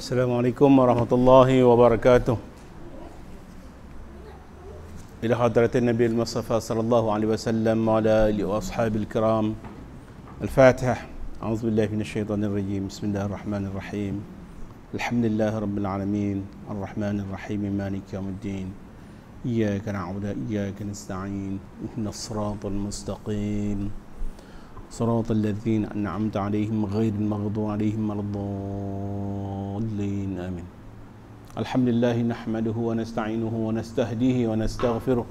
السلام عليكم ورحمة الله وبركاته إلى حضرة النبي المصطفى صلى الله عليه وسلم وعلى آله وأصحابه الكرام الفاتح أعوذ بالله من الشيطان الرجيم بسم الله الرحمن الرحيم الحمد لله رب العالمين الرحمن الرحيم مالك يوم الدين إياك نعبد إياك نستعين اهدنا الصراط المستقيم صراط الذين أنعمت عليهم غير المغضوب عليهم ولا الضالين آمين الحمد لله نحمده ونستعينه ونستهديه ونستغفره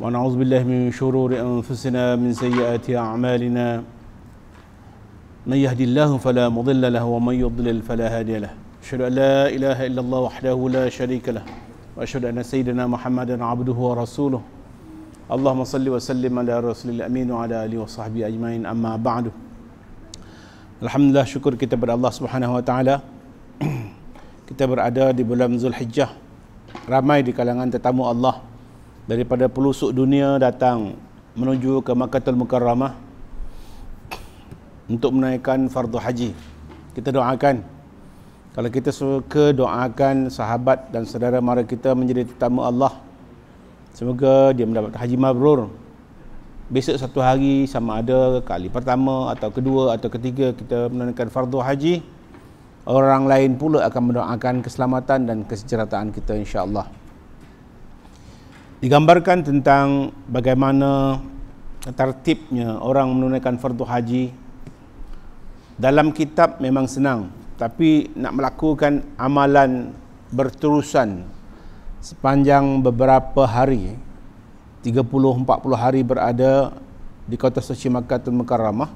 ونعوذ بالله من شرور أنفسنا من سيئات أعمالنا من يهدي الله فلا مضل له ومن يضلل فلا هادي له أشهد أن لا إله إلا الله وحده لا شريك له وأشهد أن سيدنا محمدا عبده ورسوله Allahumma salli wa sallim ala rasulil amin wa ala alihi wa sahbihi ajmain amma ba'du Alhamdulillah syukur kita kepada Allah subhanahu wa ta'ala Kita berada di bulan Zulhijjah Ramai di kalangan tetamu Allah Daripada pelusuk dunia datang Menuju ke Al Mukarramah Untuk menaikkan fardu haji Kita doakan Kalau kita suka doakan sahabat dan saudara mara kita menjadi tetamu Allah Semoga dia mendapat haji mabrur Besok satu hari sama ada kali pertama atau kedua atau ketiga kita menunaikan fardu haji Orang lain pula akan mendoakan keselamatan dan kesejahteraan kita insya Allah. Digambarkan tentang bagaimana tertibnya orang menunaikan fardu haji Dalam kitab memang senang Tapi nak melakukan amalan berterusan sepanjang beberapa hari 30-40 hari berada di kota suci Makkah dan Mekarramah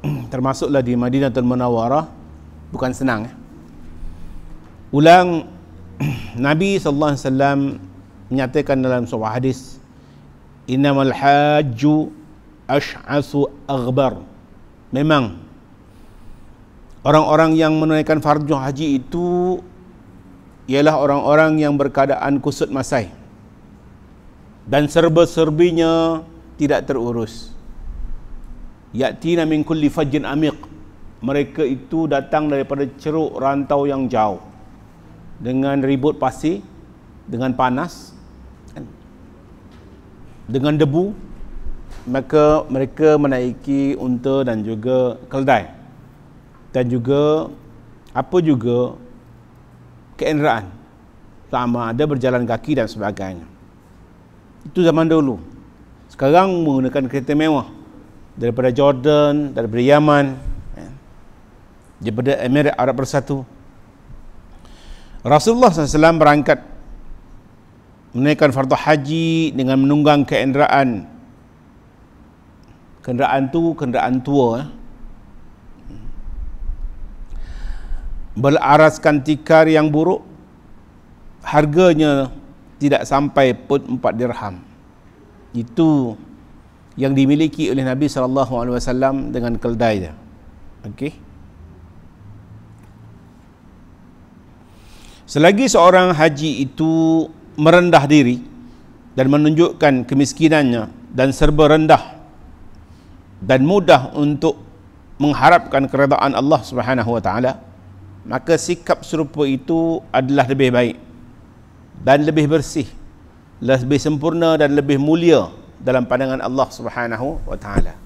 termasuklah di Madinah dan Munawarah bukan senang eh? ulang Nabi SAW menyatakan dalam sebuah hadis innamal hajju ash'asu aghbar memang orang-orang yang menunaikan fardu haji itu ialah orang-orang yang berkadaan kusut masai dan serba-serbinya tidak terurus yatina min kulli fajjin amiq mereka itu datang daripada ceruk rantau yang jauh dengan ribut pasir dengan panas kan? dengan debu maka mereka menaiki unta dan juga keldai dan juga apa juga keenderaan sama ada berjalan kaki dan sebagainya itu zaman dulu sekarang menggunakan kereta mewah daripada Jordan daripada Yaman ya. daripada Emirat Arab Bersatu Rasulullah SAW berangkat menaikkan fardu haji dengan menunggang keenderaan kenderaan tu kenderaan tua eh? beraraskan tikar yang buruk harganya tidak sampai pun 4 dirham itu yang dimiliki oleh Nabi sallallahu alaihi wasallam dengan keldai dia okey selagi seorang haji itu merendah diri dan menunjukkan kemiskinannya dan serba rendah dan mudah untuk mengharapkan keredaan Allah Subhanahu wa taala maka sikap serupa itu adalah lebih baik dan lebih bersih lebih sempurna dan lebih mulia dalam pandangan Allah Subhanahu wa taala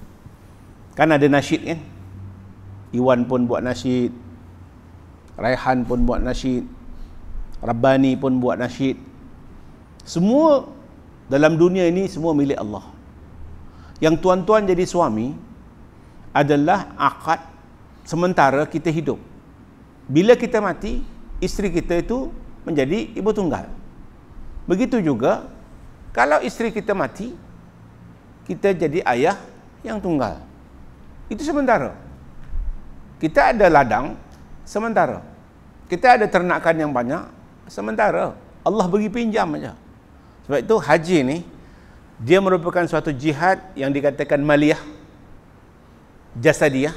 kan ada nasyid kan Iwan pun buat nasyid Raihan pun buat nasyid Rabbani pun buat nasyid semua dalam dunia ini semua milik Allah yang tuan-tuan jadi suami adalah akad sementara kita hidup bila kita mati isteri kita itu menjadi ibu tunggal begitu juga kalau isteri kita mati kita jadi ayah yang tunggal itu sementara kita ada ladang sementara kita ada ternakan yang banyak sementara Allah bagi pinjam saja sebab itu haji ni dia merupakan suatu jihad yang dikatakan maliyah jasadiyah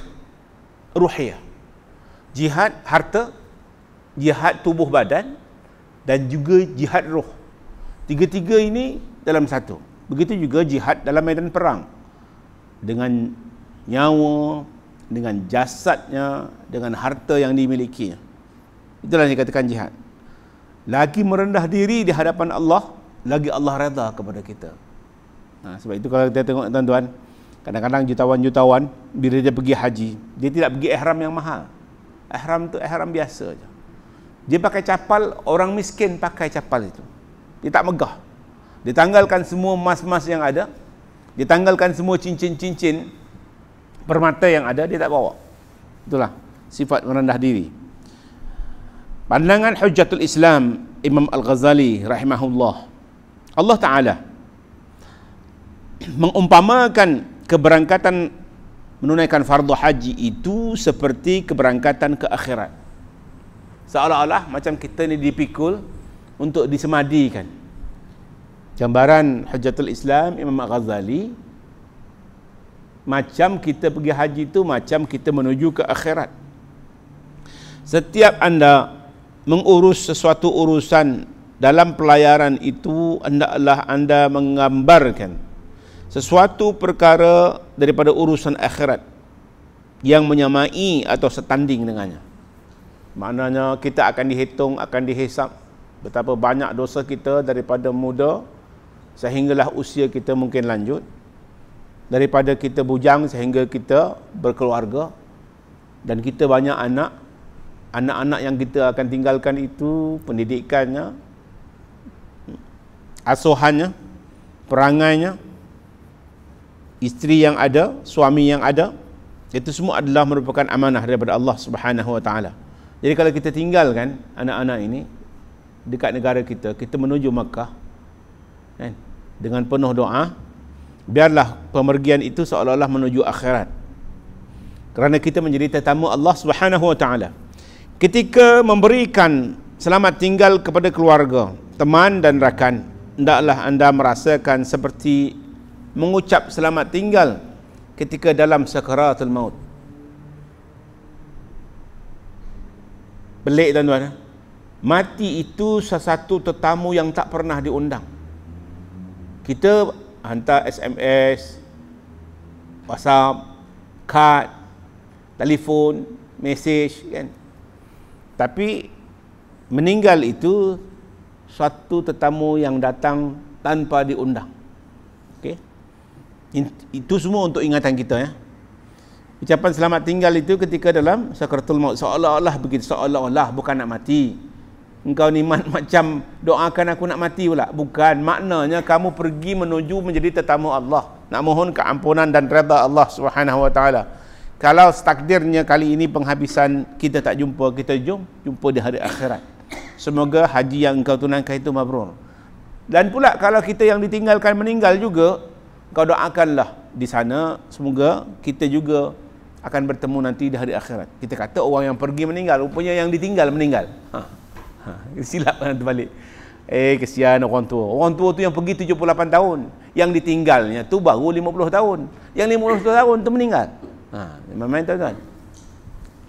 ruhiyah jihad harta, jihad tubuh badan dan juga jihad roh. Tiga-tiga ini dalam satu. Begitu juga jihad dalam medan perang dengan nyawa, dengan jasadnya, dengan harta yang dimiliki. Itulah yang dikatakan jihad. Lagi merendah diri di hadapan Allah, lagi Allah redha kepada kita. Ha, sebab itu kalau kita tengok tuan-tuan, kadang-kadang jutawan-jutawan bila dia pergi haji, dia tidak pergi ihram yang mahal. Ihram tu ihram biasa je. Dia pakai capal, orang miskin pakai capal itu. Dia tak megah. Ditanggalkan semua emas emas yang ada. Ditanggalkan semua cincin-cincin permata yang ada, dia tak bawa. Itulah sifat merendah diri. Pandangan Hujjatul Islam Imam Al-Ghazali rahimahullah. Allah Taala mengumpamakan keberangkatan menunaikan fardu haji itu seperti keberangkatan ke akhirat seolah-olah macam kita ni dipikul untuk disemadikan gambaran hujatul islam imam al-ghazali macam kita pergi haji itu macam kita menuju ke akhirat setiap anda mengurus sesuatu urusan dalam pelayaran itu hendaklah anda menggambarkan sesuatu perkara daripada urusan akhirat yang menyamai atau setanding dengannya. Maknanya kita akan dihitung, akan dihisap betapa banyak dosa kita daripada muda sehinggalah usia kita mungkin lanjut. Daripada kita bujang sehingga kita berkeluarga dan kita banyak anak. Anak-anak yang kita akan tinggalkan itu pendidikannya, asuhannya, perangainya, isteri yang ada, suami yang ada, itu semua adalah merupakan amanah daripada Allah Subhanahu Wa Taala. Jadi kalau kita tinggalkan anak-anak ini dekat negara kita, kita menuju Makkah kan, dengan penuh doa, biarlah pemergian itu seolah-olah menuju akhirat. Kerana kita menjadi tetamu Allah Subhanahu Wa Taala. Ketika memberikan selamat tinggal kepada keluarga, teman dan rakan, hendaklah anda merasakan seperti mengucap selamat tinggal ketika dalam sakaratul maut pelik tuan-tuan eh? mati itu satu tetamu yang tak pernah diundang kita hantar SMS WhatsApp kad telefon message. kan tapi meninggal itu satu tetamu yang datang tanpa diundang itu semua untuk ingatan kita ya. Ucapan selamat tinggal itu ketika dalam sakaratul maut seolah-olah begitu seolah-olah lah, bukan nak mati. Engkau ni macam doakan aku nak mati pula. Bukan maknanya kamu pergi menuju menjadi tetamu Allah. Nak mohon keampunan dan redha Allah Subhanahu wa taala. Kalau takdirnya kali ini penghabisan kita tak jumpa, kita jom jumpa di hari akhirat. Semoga haji yang engkau tunangkan itu mabrur. Dan pula kalau kita yang ditinggalkan meninggal juga, kau doakanlah di sana semoga kita juga akan bertemu nanti di hari akhirat. Kita kata orang yang pergi meninggal, rupanya yang ditinggal meninggal. Ha. ha. Silap kan lah terbalik. Eh kesian orang tua. Orang tua tu yang pergi 78 tahun, yang ditinggalnya tu baru 50 tahun. Yang 50 tahun tu meninggal. Ha, memang main tuan-tuan.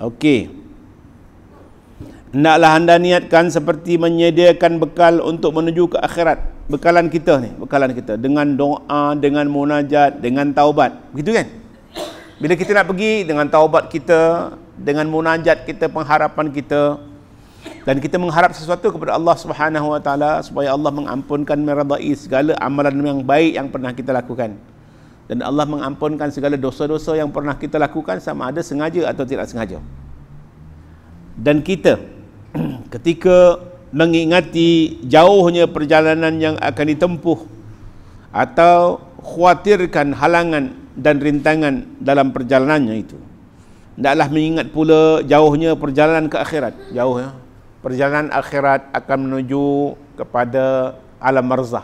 Okey. Hendaklah anda niatkan seperti menyediakan bekal untuk menuju ke akhirat. Bekalan kita ni, bekalan kita. Dengan doa, dengan munajat, dengan taubat. Begitu kan? Bila kita nak pergi dengan taubat kita, dengan munajat kita, pengharapan kita, dan kita mengharap sesuatu kepada Allah Subhanahu Wa Taala supaya Allah mengampunkan meradai segala amalan yang baik yang pernah kita lakukan. Dan Allah mengampunkan segala dosa-dosa yang pernah kita lakukan sama ada sengaja atau tidak sengaja. Dan kita ketika mengingati jauhnya perjalanan yang akan ditempuh atau khawatirkan halangan dan rintangan dalam perjalanannya itu. Tidaklah mengingat pula jauhnya perjalanan ke akhirat. Jauh ya. Perjalanan akhirat akan menuju kepada alam marzah.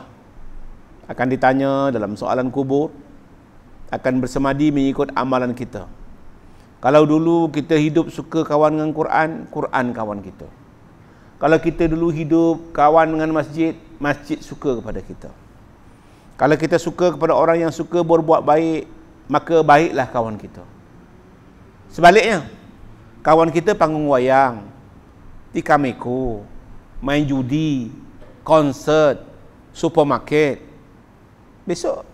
Akan ditanya dalam soalan kubur. Akan bersemadi mengikut amalan kita. Kalau dulu kita hidup suka kawan dengan Quran, Quran kawan kita. Kalau kita dulu hidup kawan dengan masjid, masjid suka kepada kita. Kalau kita suka kepada orang yang suka berbuat baik, maka baiklah kawan kita. Sebaliknya, kawan kita panggung wayang, tikam meko, main judi, konsert, supermarket. Besok,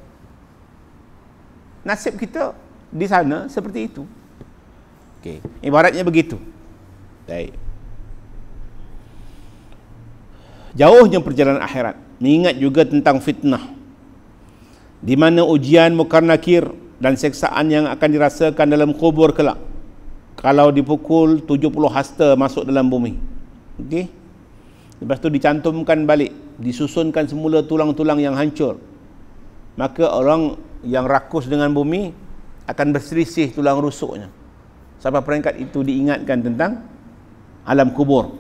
nasib kita di sana seperti itu. Okey. Ibaratnya begitu. Baik. Jauhnya perjalanan akhirat. Mengingat juga tentang fitnah. Di mana ujian mukarnakir dan seksaan yang akan dirasakan dalam kubur kelak. Kalau dipukul 70 hasta masuk dalam bumi. Okey. Lepas tu dicantumkan balik. Disusunkan semula tulang-tulang yang hancur. Maka orang yang rakus dengan bumi akan berselisih tulang rusuknya sampai peringkat itu diingatkan tentang alam kubur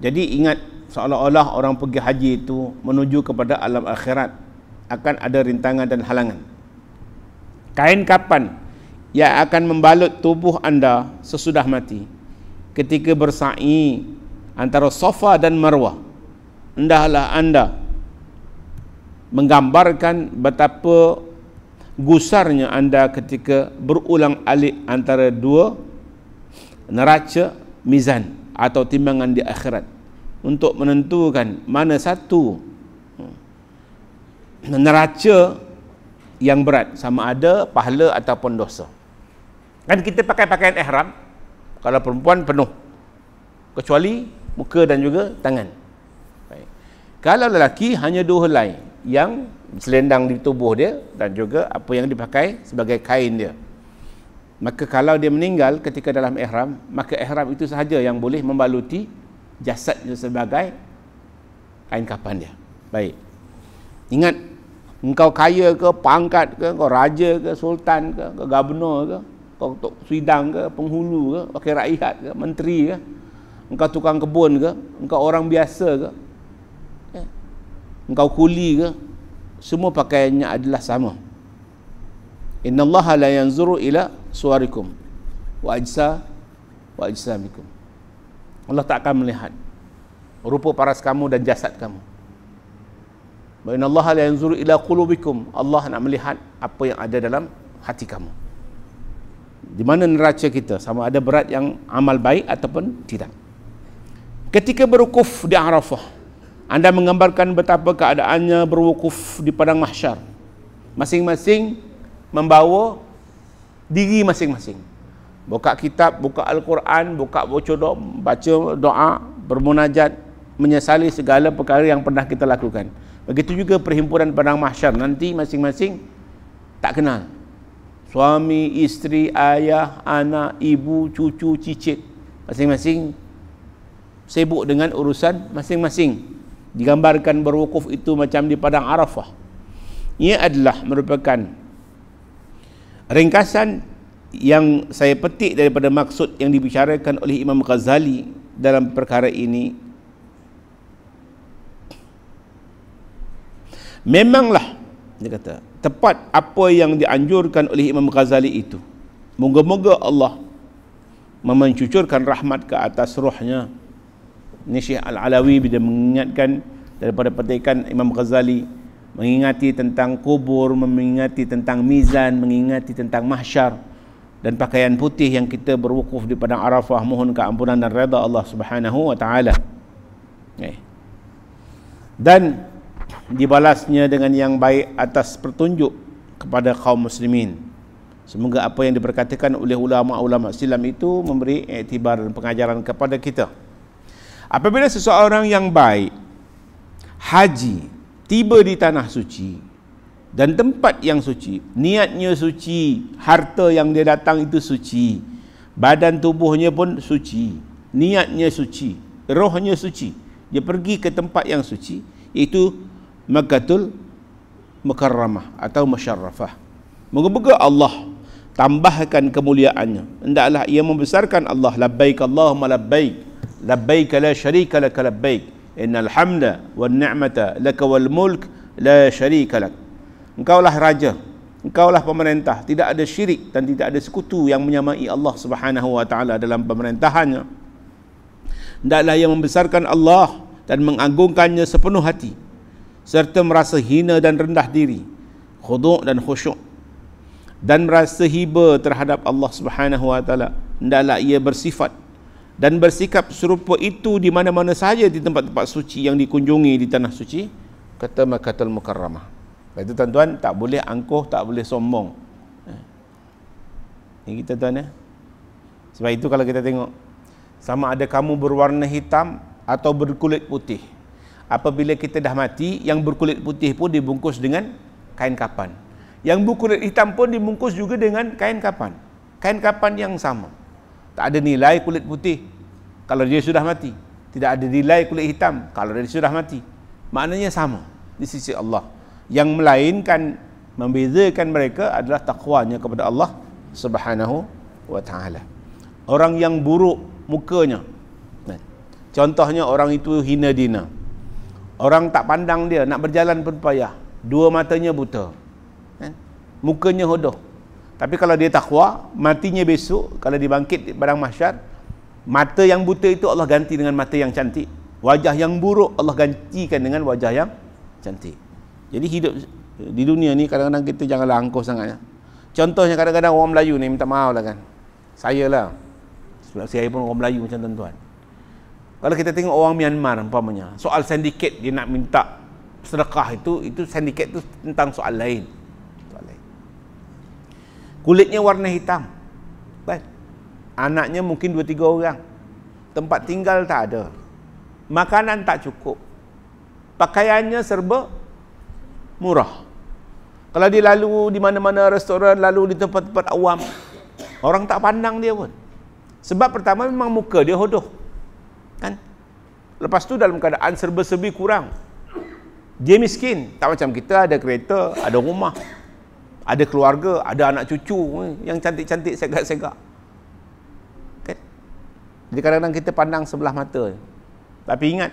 jadi ingat seolah-olah orang pergi haji itu menuju kepada alam akhirat akan ada rintangan dan halangan kain kapan yang akan membalut tubuh anda sesudah mati ketika bersa'i antara sofa dan marwah hendahlah anda menggambarkan betapa gusarnya anda ketika berulang alik antara dua neraca mizan atau timbangan di akhirat untuk menentukan mana satu hmm, neraca yang berat sama ada pahala ataupun dosa kan kita pakai pakaian ihram kalau perempuan penuh kecuali muka dan juga tangan Baik. kalau lelaki hanya dua helai yang selendang di tubuh dia dan juga apa yang dipakai sebagai kain dia. Maka kalau dia meninggal ketika dalam ihram, maka ihram itu sahaja yang boleh membaluti jasadnya sebagai kain kapan dia. Baik. Ingat engkau kaya ke, pangkat ke, kau raja ke, sultan ke, kau gubernur ke, kau tok sidang ke, penghulu ke, wakil rakyat ke, menteri ke, engkau tukang kebun ke, engkau orang biasa ke, eh, engkau kuli ke, semua pakaiannya adalah sama inna allaha la yanzuru ila suwarikum wa ajsa wa ajsamikum Allah tak akan melihat rupa paras kamu dan jasad kamu inna allaha la yanzuru ila qulubikum Allah nak melihat apa yang ada dalam hati kamu di mana neraca kita sama ada berat yang amal baik ataupun tidak ketika berukuf di Arafah anda menggambarkan betapa keadaannya berwukuf di padang mahsyar. Masing-masing membawa diri masing-masing. Buka kitab, buka Al-Quran, buka bocodok, baca doa, bermunajat, menyesali segala perkara yang pernah kita lakukan. Begitu juga perhimpunan padang mahsyar. Nanti masing-masing tak kenal. Suami, isteri, ayah, anak, ibu, cucu, cicit. Masing-masing sibuk dengan urusan masing-masing digambarkan berwukuf itu macam di padang Arafah. Ia adalah merupakan ringkasan yang saya petik daripada maksud yang dibicarakan oleh Imam Ghazali dalam perkara ini. Memanglah dia kata tepat apa yang dianjurkan oleh Imam Ghazali itu. Moga-moga Allah memencucurkan rahmat ke atas rohnya. Ini Syekh Al-Alawi bila mengingatkan daripada petikan Imam Ghazali mengingati tentang kubur, mengingati tentang mizan, mengingati tentang mahsyar dan pakaian putih yang kita berwukuf di padang Arafah mohon keampunan dan redha Allah Subhanahu wa taala. Dan dibalasnya dengan yang baik atas pertunjuk kepada kaum muslimin. Semoga apa yang diperkatakan oleh ulama-ulama silam itu memberi iktibar dan pengajaran kepada kita. Apabila seseorang yang baik haji tiba di tanah suci dan tempat yang suci, niatnya suci, harta yang dia datang itu suci, badan tubuhnya pun suci, niatnya suci, rohnya suci. Dia pergi ke tempat yang suci itu Makkatul Mukarramah atau Masyarrafah. Moga-moga Allah tambahkan kemuliaannya. Hendaklah ia membesarkan Allah labbaik Allahumma labbaik labbaik la sharika lak labbaik innal hamda wan ni'mata lak wal mulk la sharika lak engkaulah raja engkaulah pemerintah tidak ada syirik dan tidak ada sekutu yang menyamai Allah Subhanahu wa taala dalam pemerintahannya hendaklah yang membesarkan Allah dan mengagungkannya sepenuh hati serta merasa hina dan rendah diri khudu' dan khusyuk dan merasa hiba terhadap Allah Subhanahu wa taala hendaklah ia bersifat dan bersikap serupa itu di mana-mana saja di tempat-tempat suci yang dikunjungi di tanah suci kata makatul mukarramah itu tuan-tuan tak boleh angkuh tak boleh sombong eh. ini kita tuan ya sebab itu kalau kita tengok sama ada kamu berwarna hitam atau berkulit putih apabila kita dah mati yang berkulit putih pun dibungkus dengan kain kapan yang berkulit hitam pun dibungkus juga dengan kain kapan kain kapan yang sama tak ada nilai kulit putih kalau dia sudah mati tidak ada nilai kulit hitam kalau dia sudah mati maknanya sama di sisi Allah yang melainkan membezakan mereka adalah takwanya kepada Allah subhanahu wa taala orang yang buruk mukanya contohnya orang itu hina dina orang tak pandang dia nak berjalan pun payah dua matanya buta mukanya hodoh tapi kalau dia takwa, matinya besok kalau dibangkit di padang mahsyar, mata yang buta itu Allah ganti dengan mata yang cantik. Wajah yang buruk Allah gantikan dengan wajah yang cantik. Jadi hidup eh, di dunia ni kadang-kadang kita janganlah angkuh sangat. Contohnya kadang-kadang orang Melayu ni minta maaf lah kan. Saya lah. Sebab saya pun orang Melayu macam tuan-tuan. Kalau kita tengok orang Myanmar umpamanya, soal sindiket dia nak minta sedekah itu, itu sindiket itu tentang soal lain. Kulitnya warna hitam. Baik. Anaknya mungkin dua tiga orang. Tempat tinggal tak ada. Makanan tak cukup. Pakaiannya serba murah. Kalau dia lalu di mana-mana restoran, lalu di tempat-tempat awam, orang tak pandang dia pun. Sebab pertama memang muka dia hodoh. Kan? Lepas tu dalam keadaan serba-serbi kurang. Dia miskin, tak macam kita ada kereta, ada rumah ada keluarga, ada anak cucu eh, yang cantik-cantik segak-segak. Kan? Jadi kadang-kadang kita pandang sebelah mata. Tapi ingat,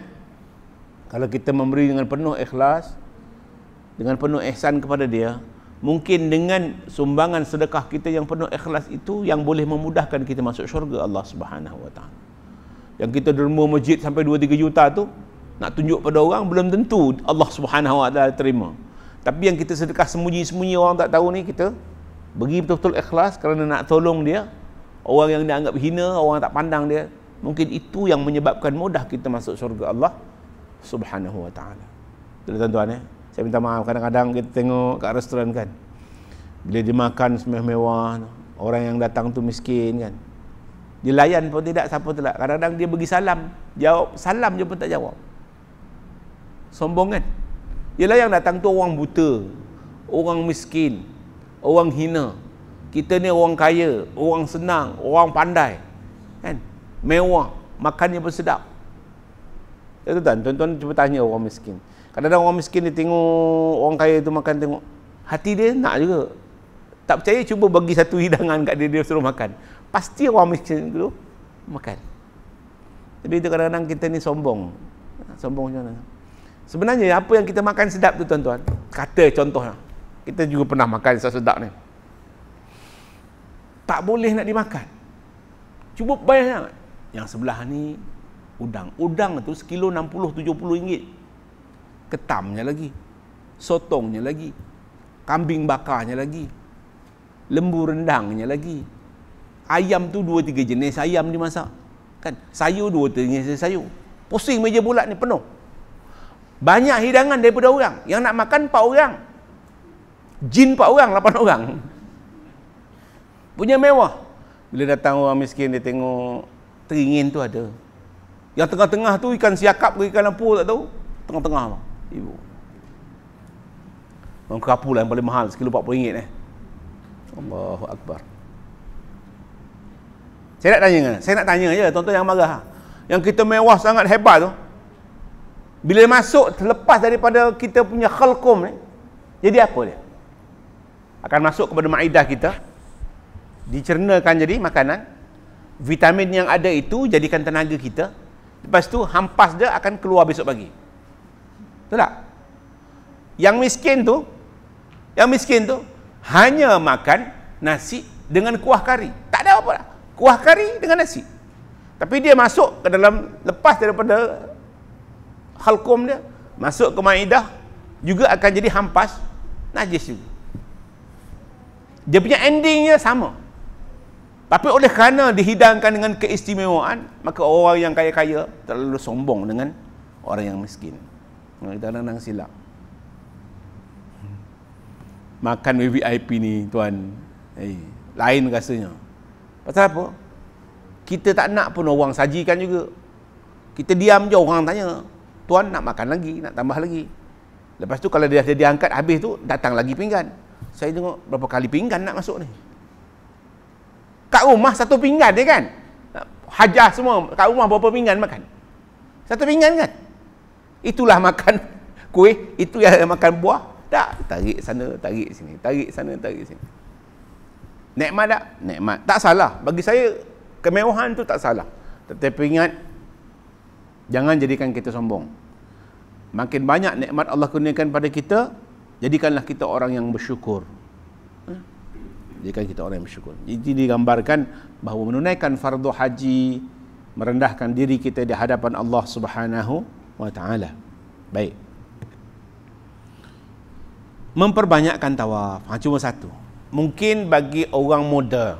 kalau kita memberi dengan penuh ikhlas, dengan penuh ihsan kepada dia, mungkin dengan sumbangan sedekah kita yang penuh ikhlas itu yang boleh memudahkan kita masuk syurga Allah Subhanahu Wa Yang kita derma masjid sampai 2 3 juta tu nak tunjuk pada orang belum tentu Allah Subhanahu Wa Taala terima. Tapi yang kita sedekah sembunyi-sembunyi orang tak tahu ni kita beri betul-betul ikhlas kerana nak tolong dia. Orang yang dianggap hina, orang tak pandang dia. Mungkin itu yang menyebabkan mudah kita masuk syurga Allah subhanahu wa ta'ala. Jadi tuan-tuan ya, saya minta maaf kadang-kadang kita tengok kat restoran kan. Bila dia makan mewah-mewah, orang yang datang tu miskin kan. Dia layan pun tidak, siapa tu lah. Kadang-kadang dia bagi salam, jawab salam je pun tak jawab. Sombong kan? Ialah yang datang tu orang buta Orang miskin Orang hina Kita ni orang kaya Orang senang Orang pandai Kan Mewah Makannya bersedap Ya tuan-tuan Tuan-tuan cuba tanya orang miskin Kadang-kadang orang miskin dia tengok Orang kaya tu makan tengok Hati dia nak juga Tak percaya cuba bagi satu hidangan kat dia Dia suruh makan Pasti orang miskin tu Makan Tapi itu kadang-kadang kita ni sombong Sombong macam mana Sebenarnya apa yang kita makan sedap tu tuan-tuan? Kata contohnya. Kita juga pernah makan sedap sedap ni. Tak boleh nak dimakan. Cuba bayangkan. Yang sebelah ni udang. Udang tu sekilo 60-70 ringgit. Ketamnya lagi. Sotongnya lagi. Kambing bakarnya lagi. Lembu rendangnya lagi. Ayam tu 2-3 jenis ayam dimasak. Kan? Sayur 2-3 jenis sayur. Pusing meja bulat ni penuh. Banyak hidangan daripada orang. Yang nak makan empat orang. Jin empat orang, lapan orang. Punya mewah. Bila datang orang miskin, dia tengok teringin tu ada. Yang tengah-tengah tu ikan siakap ke ikan lampu tak tahu. Tengah-tengah tu. Ibu. Orang kerapu lah yang paling mahal. Sekilo empat puluh ringgit eh. Allahu Akbar. Saya nak tanya, saya nak tanya je tuan-tuan yang marah. Yang kita mewah sangat hebat tu, bila masuk terlepas daripada kita punya khalqum ni jadi apa dia akan masuk kepada maidah kita dicernakan jadi makanan vitamin yang ada itu jadikan tenaga kita lepas tu hampas dia akan keluar besok pagi betul tak yang miskin tu yang miskin tu hanya makan nasi dengan kuah kari tak ada apa-apa kuah kari dengan nasi tapi dia masuk ke dalam lepas daripada halkum dia masuk ke maidah juga akan jadi hampas najis juga dia punya endingnya sama tapi oleh kerana dihidangkan dengan keistimewaan maka orang yang kaya-kaya terlalu sombong dengan orang yang miskin kita nang silap makan VIP ni tuan eh, lain rasanya pasal apa? kita tak nak pun orang sajikan juga kita diam je orang tanya tuan nak makan lagi, nak tambah lagi. Lepas tu kalau dia dia diangkat habis tu datang lagi pinggan. Saya tengok berapa kali pinggan nak masuk ni. Kat rumah satu pinggan dia kan. Hajar semua kat rumah berapa pinggan makan. Satu pinggan kan. Itulah makan kuih, itu yang makan buah. Tak tarik sana, tarik sini, tarik sana, tarik sini. Nikmat tak? Nikmat. Tak salah. Bagi saya kemewahan tu tak salah. Tetapi ingat Jangan jadikan kita sombong. Makin banyak nikmat Allah kurniakan pada kita, jadikanlah kita orang yang bersyukur. Jadikan kita orang yang bersyukur. Ini digambarkan bahawa menunaikan fardu haji, merendahkan diri kita di hadapan Allah Subhanahu wa taala. Baik. Memperbanyakkan tawaf. Ha, cuma satu. Mungkin bagi orang muda.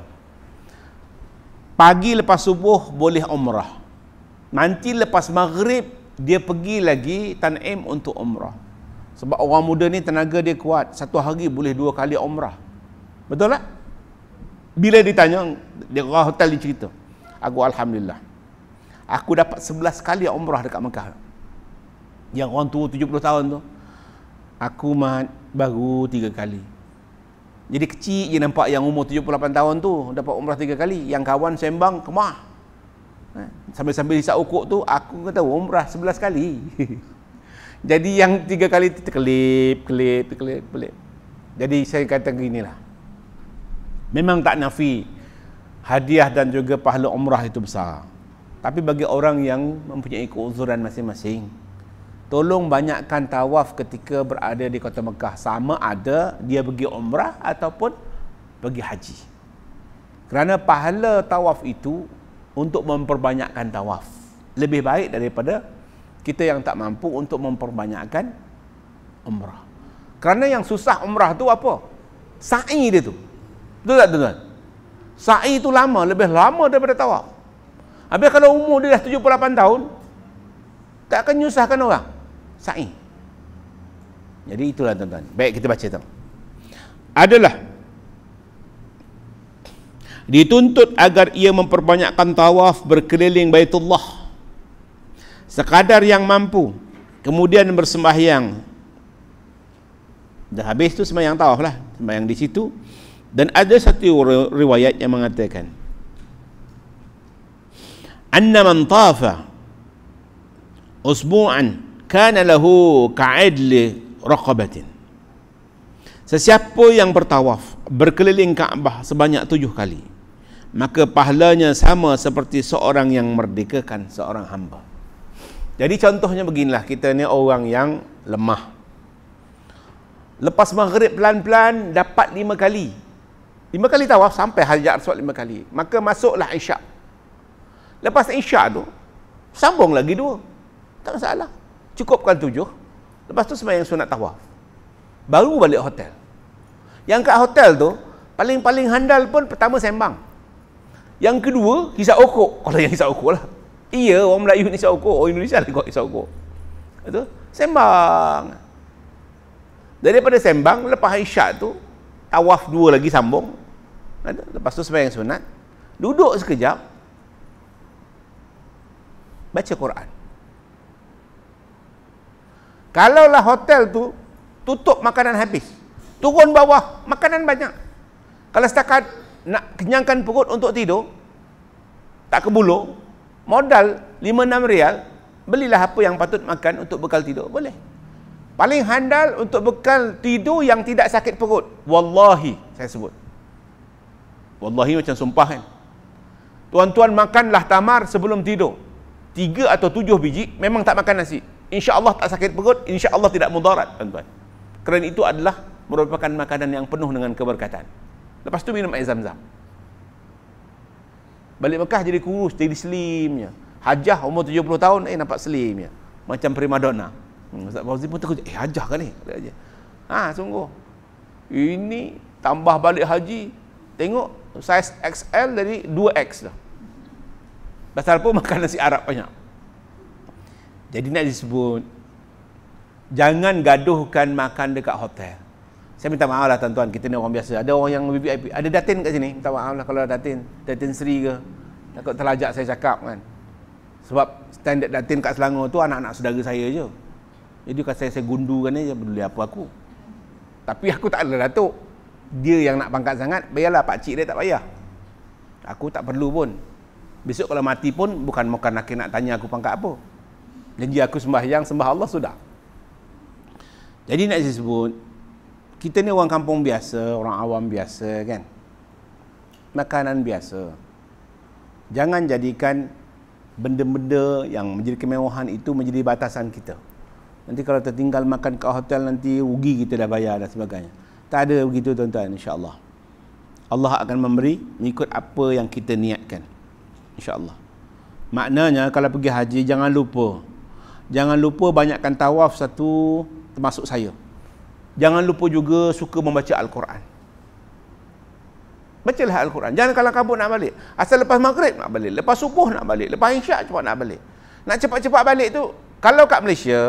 Pagi lepas subuh boleh umrah. Nanti lepas maghrib dia pergi lagi Tan'im untuk umrah. Sebab orang muda ni tenaga dia kuat, satu hari boleh dua kali umrah. Betul tak? Bila ditanya, dia hotel dia cerita. Aku Alhamdulillah. Aku dapat sebelas kali umrah dekat Mekah. Yang orang tua puluh tahun tu. Aku mat, baru tiga kali. Jadi kecil je nampak yang umur 78 tahun tu dapat umrah tiga kali. Yang kawan sembang kemah. Sambil-sambil hisap ukuk tu aku kata oh, umrah sebelas kali. Jadi yang tiga kali tu terkelip, kelip, kelip, kelip. Jadi saya kata beginilah. Memang tak nafi hadiah dan juga pahala umrah itu besar. Tapi bagi orang yang mempunyai keuzuran masing-masing, tolong banyakkan tawaf ketika berada di kota Mekah. Sama ada dia pergi umrah ataupun pergi haji. Kerana pahala tawaf itu untuk memperbanyakkan tawaf lebih baik daripada kita yang tak mampu untuk memperbanyakkan umrah kerana yang susah umrah tu apa sa'i dia tu betul tak tuan-tuan sa'i tu lama lebih lama daripada tawaf habis kalau umur dia dah 78 tahun tak akan menyusahkan orang sa'i jadi itulah tuan-tuan baik kita baca tu adalah dituntut agar ia memperbanyakkan tawaf berkeliling Baitullah sekadar yang mampu kemudian bersembahyang dah habis tu sembahyang tawaf lah sembahyang di situ dan ada satu riwayat yang mengatakan anna man tafa usbu'an kana lahu ka'idli raqabatin sesiapa yang bertawaf berkeliling Kaabah sebanyak tujuh kali maka pahalanya sama seperti seorang yang merdekakan seorang hamba. Jadi contohnya beginilah kita ni orang yang lemah. Lepas maghrib pelan-pelan dapat lima kali. Lima kali tawaf sampai hajat suat lima kali. Maka masuklah isyak. Lepas isyak tu, sambung lagi dua. Tak masalah. Cukupkan tujuh. Lepas tu semayang sunat tawaf. Baru balik hotel. Yang kat hotel tu, paling-paling handal pun pertama sembang. Yang kedua, hisap okok. Kalau yang hisap okok lah. Iya, orang Melayu ni hisap okok. Orang Indonesia lah kot hisap okok. Itu, sembang. Daripada sembang, lepas isyak tu, tawaf dua lagi sambung. Lepas tu sembang sunat. Duduk sekejap. Baca Quran. Kalaulah hotel tu, tutup makanan habis. Turun bawah, makanan banyak. Kalau setakat nak kenyangkan perut untuk tidur tak kebulu modal 5-6 rial belilah apa yang patut makan untuk bekal tidur boleh paling handal untuk bekal tidur yang tidak sakit perut wallahi saya sebut wallahi macam sumpah kan tuan-tuan makanlah tamar sebelum tidur tiga atau tujuh biji memang tak makan nasi insya allah tak sakit perut insya allah tidak mudarat tuan-tuan kerana itu adalah merupakan makanan yang penuh dengan keberkatan. Lepas tu minum air zam-zam. Balik Mekah jadi kurus, jadi slimnya. Hajah umur 70 tahun, eh nampak slimnya. Macam prima donna. Hmm, Ustaz Fauzi pun terkejut, eh hajah kan ni? Ha, sungguh. Ini tambah balik haji, tengok saiz XL dari 2X dah. Pasal pun makan nasi Arab banyak. Jadi nak disebut, jangan gaduhkan makan dekat hotel. Saya minta maaf lah tuan-tuan Kita ni orang biasa Ada orang yang VIP Ada datin kat sini Minta maaf lah kalau ada datin Datin Seri ke Takut terlajak saya cakap kan Sebab standard datin kat Selangor tu Anak-anak saudara saya je Jadi kalau saya, saya kan dia, Beli apa aku Tapi aku tak ada datuk Dia yang nak pangkat sangat Bayarlah pakcik dia tak payah Aku tak perlu pun Besok kalau mati pun Bukan makan nak nak tanya aku pangkat apa Janji aku sembah yang Sembah Allah sudah Jadi nak saya sebut kita ni orang kampung biasa, orang awam biasa kan. Makanan biasa. Jangan jadikan benda-benda yang menjadi kemewahan itu menjadi batasan kita. Nanti kalau tertinggal makan kat hotel nanti rugi kita dah bayar dan sebagainya. Tak ada begitu tuan-tuan insya-Allah. Allah akan memberi mengikut apa yang kita niatkan. Insya-Allah. Maknanya kalau pergi haji jangan lupa. Jangan lupa banyakkan tawaf satu termasuk saya. Jangan lupa juga suka membaca Al-Quran. Bacalah Al-Quran. Jangan kalau kabut nak balik. Asal lepas maghrib nak balik. Lepas subuh nak balik. Lepas insya' cepat nak balik. Nak cepat-cepat balik tu. Kalau kat Malaysia,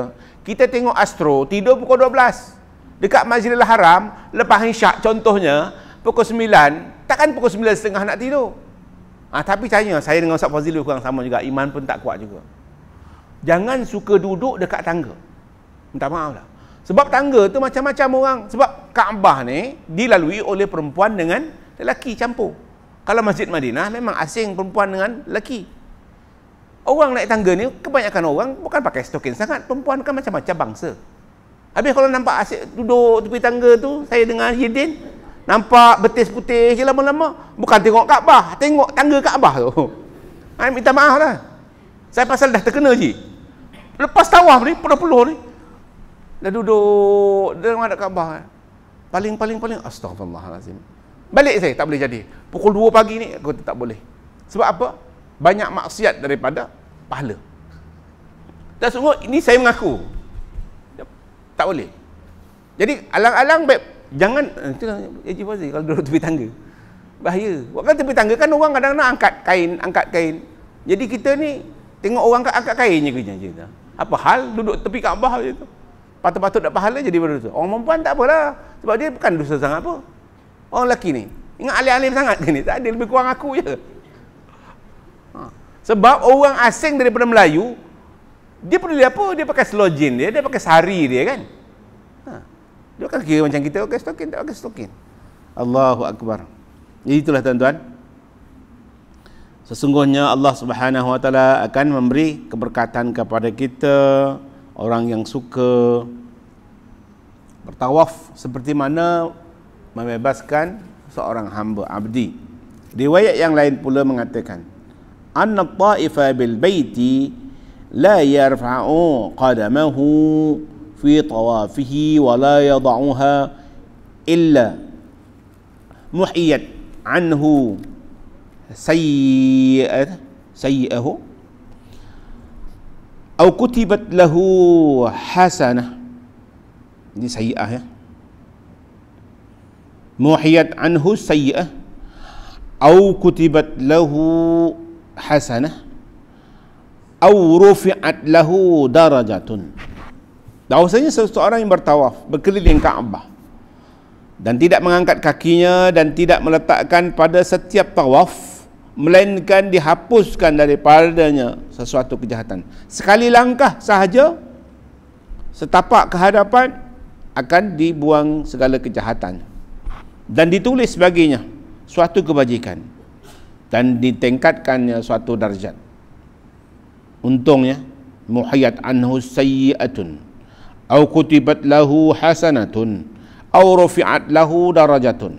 kita tengok astro tidur pukul 12. Dekat Masjidil Haram, lepas insya' contohnya, pukul 9, takkan pukul setengah nak tidur. ha, tapi tanya, saya dengan Ustaz Fazil kurang sama juga. Iman pun tak kuat juga. Jangan suka duduk dekat tangga. Minta maaf lah. Sebab tangga tu macam-macam orang. Sebab Kaabah ni dilalui oleh perempuan dengan lelaki campur. Kalau Masjid Madinah memang asing perempuan dengan lelaki. Orang naik tangga ni kebanyakan orang bukan pakai stokin sangat. Perempuan kan macam-macam bangsa. Habis kalau nampak asyik duduk tepi tangga tu, saya dengar hidin, nampak betis putih je lama-lama. Bukan tengok Kaabah, tengok tangga Kaabah tu. Saya minta maaf lah. Saya pasal dah terkena je. Lepas tawaf ni, penuh-penuh ni, Dah duduk Dia menghadap Kaabah kan eh. Paling-paling-paling Astagfirullahalazim Balik saya tak boleh jadi Pukul 2 pagi ni aku tak boleh Sebab apa? Banyak maksiat daripada pahala Dan sungguh ini saya mengaku Tak boleh Jadi alang-alang beb Jangan eh, itu Haji Fazil kalau duduk tepi tangga Bahaya Waktu tepi tangga kan orang kadang-kadang angkat kain Angkat kain Jadi kita ni Tengok orang angkat kain je kerja je Apa hal duduk tepi Kaabah je tu patut-patut dapat pahala jadi berdosa. dosa. Orang perempuan tak apalah. Sebab dia bukan dosa sangat apa. Orang lelaki ni. Ingat alim-alim sangat ke ni? Tak ada. Lebih kurang aku je. Ha. Sebab orang asing daripada Melayu, dia perlu dia apa? Dia pakai slow dia. Dia pakai sari dia kan? Ha. Dia kan kira macam kita pakai stokin. Tak pakai stokin. Allahu Akbar. Itulah tuan-tuan. Sesungguhnya Allah Subhanahu akan memberi keberkatan kepada kita orang yang suka bertawaf seperti mana membebaskan seorang hamba abdi riwayat yang lain pula mengatakan anna ta'ifa bil baiti la yarfa'u qadamahu fi tawafihi wa la yad'uha illa muhiyat anhu sayyi'ah sayyi'ahu au kutibat lahu hasanah ini sayi'ah ya muhiyat anhu sayi'ah au kutibat lahu hasanah au rufi'at lahu darajatun Bahwasanya sesuatu orang yang bertawaf berkeliling Kaabah dan tidak mengangkat kakinya dan tidak meletakkan pada setiap tawaf melainkan dihapuskan daripadanya sesuatu kejahatan. Sekali langkah sahaja setapak ke hadapan akan dibuang segala kejahatan dan ditulis baginya suatu kebajikan dan ditingkatkannya suatu darjat. Untungnya muhayyat anhu sayyi'atun au kutibat lahu hasanatun au rufi'at lahu darajatun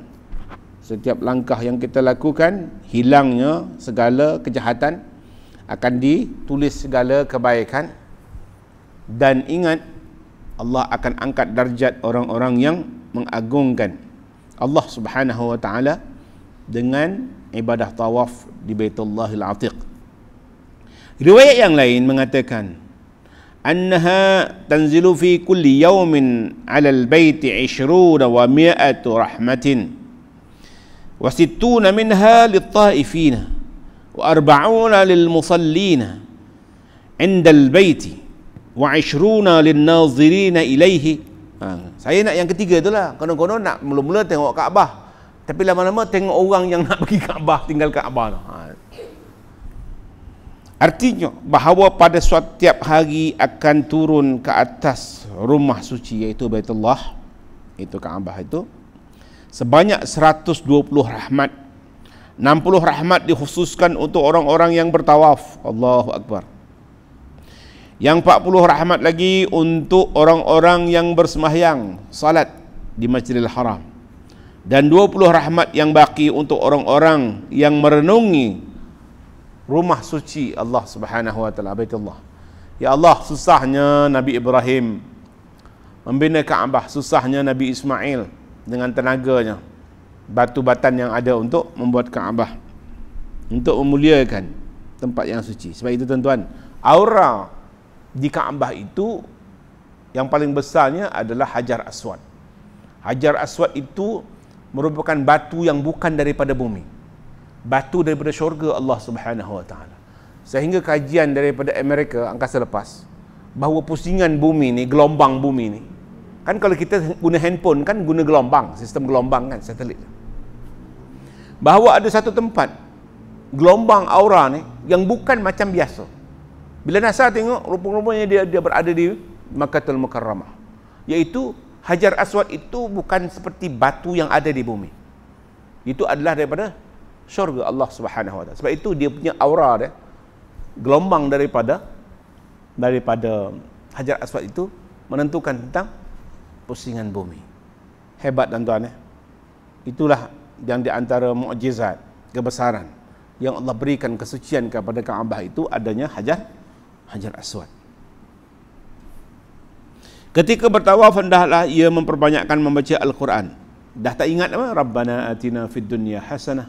setiap langkah yang kita lakukan hilangnya segala kejahatan akan ditulis segala kebaikan dan ingat Allah akan angkat darjat orang-orang yang mengagungkan Allah Subhanahu wa taala dengan ibadah tawaf di Baitullahil Atiq. Riwayat yang lain mengatakan annaha tanzilu fi kulli yawmin 'ala al-bait 20 wa 100 rahmatin. وستون منها للطائفين وأربعون للمصلين عند البيت وعشرون للناظرين إليه ha, saya nak yang ketiga tu lah konon-konon nak mula-mula tengok Kaabah tapi lama-lama tengok orang yang nak pergi Kaabah tinggal Kaabah tu ha. artinya bahawa pada setiap hari akan turun ke atas rumah suci iaitu Baitullah itu Kaabah itu sebanyak 120 rahmat 60 rahmat dikhususkan untuk orang-orang yang bertawaf Allahu Akbar yang 40 rahmat lagi untuk orang-orang yang bersemahyang salat di Masjidil Haram dan 20 rahmat yang baki untuk orang-orang yang merenungi rumah suci Allah Subhanahu wa taala Ya Allah, susahnya Nabi Ibrahim membina Kaabah, susahnya Nabi Ismail dengan tenaganya batu batan yang ada untuk membuat Kaabah untuk memuliakan tempat yang suci. Sebab itu tuan-tuan, aura di Kaabah itu yang paling besarnya adalah Hajar Aswad. Hajar Aswad itu merupakan batu yang bukan daripada bumi. Batu daripada syurga Allah Subhanahu Wa Taala. Sehingga kajian daripada Amerika angkasa lepas bahawa pusingan bumi ni, gelombang bumi ni, Kan kalau kita guna handphone kan guna gelombang, sistem gelombang kan satelit. Bahawa ada satu tempat gelombang aura ni yang bukan macam biasa. Bila NASA tengok rupa-rupanya dia dia berada di Makkatul Mukarramah. Iaitu Hajar Aswad itu bukan seperti batu yang ada di bumi. Itu adalah daripada syurga Allah Subhanahu Sebab itu dia punya aura dia gelombang daripada daripada Hajar Aswad itu menentukan tentang pusingan bumi. Hebat dan tuan eh. Itulah yang di antara mukjizat kebesaran yang Allah berikan kesucian kepada Kaabah itu adanya Hajar Hajar Aswad. Ketika bertawaf hendaklah ia memperbanyakkan membaca Al-Quran. Dah tak ingat apa? Rabbana atina fid dunya hasanah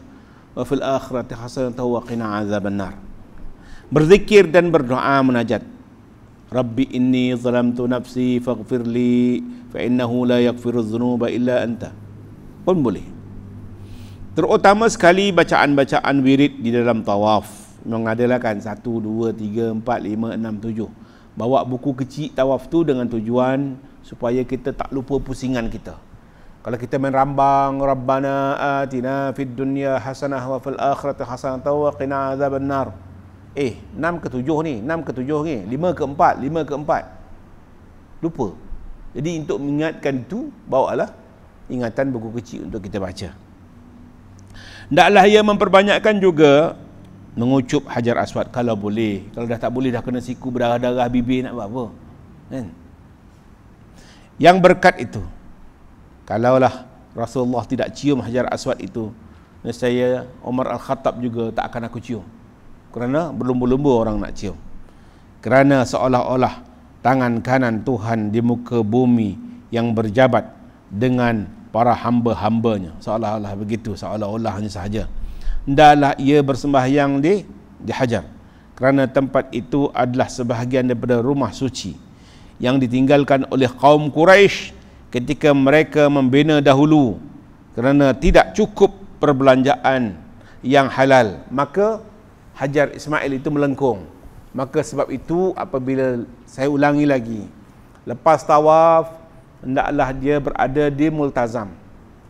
wa fil akhirati hasanah wa qina azabannar. Berzikir dan berdoa munajat Rabbi inni zalamtu nafsi faghfir li fa innahu la yaghfiru dhunuba illa anta. Pun boleh. Terutama sekali bacaan-bacaan wirid di dalam tawaf. Mengadalah kan 1 2 3 4 5 6 7. Bawa buku kecil tawaf tu dengan tujuan supaya kita tak lupa pusingan kita. Kalau kita main rambang Rabbana atina fid dunya hasanah wa fil akhirati hasanah wa qina azabannar. nar Eh, 6 ke 7 ni, 6 ke 7 ni, 5 ke 4, 5 ke 4. Lupa. Jadi untuk mengingatkan itu, bawalah ingatan buku kecil untuk kita baca. Ndaklah ia memperbanyakkan juga mengucup Hajar Aswad kalau boleh. Kalau dah tak boleh dah kena siku berdarah-darah bibir nak buat apa. Kan? Yang berkat itu. Kalaulah Rasulullah tidak cium Hajar Aswad itu, nescaya Umar Al-Khattab juga tak akan aku cium kerana berlumba-lumba orang nak cium kerana seolah-olah tangan kanan Tuhan di muka bumi yang berjabat dengan para hamba-hambanya seolah-olah begitu seolah-olah hanya sahaja ndalah ia bersembahyang di dihajar kerana tempat itu adalah sebahagian daripada rumah suci yang ditinggalkan oleh kaum Quraisy ketika mereka membina dahulu kerana tidak cukup perbelanjaan yang halal maka Hajar Ismail itu melengkung. Maka sebab itu apabila saya ulangi lagi, lepas tawaf hendaklah dia berada di multazam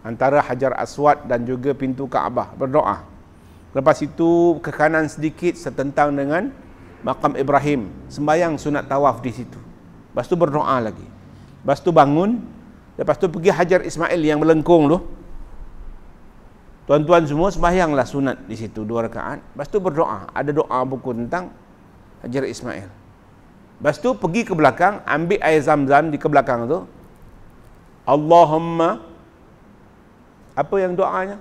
antara Hajar Aswad dan juga pintu Kaabah berdoa. Lepas itu ke kanan sedikit setentang dengan makam Ibrahim, sembahyang sunat tawaf di situ. Lepas tu berdoa lagi. Lepas tu bangun, lepas tu pergi Hajar Ismail yang melengkung tu. Tuan-tuan semua sembahyanglah sunat di situ dua rakaat. Lepas tu berdoa. Ada doa buku tentang Hajar Ismail. Lepas tu pergi ke belakang, ambil air zam-zam di ke belakang tu. Allahumma apa yang doanya?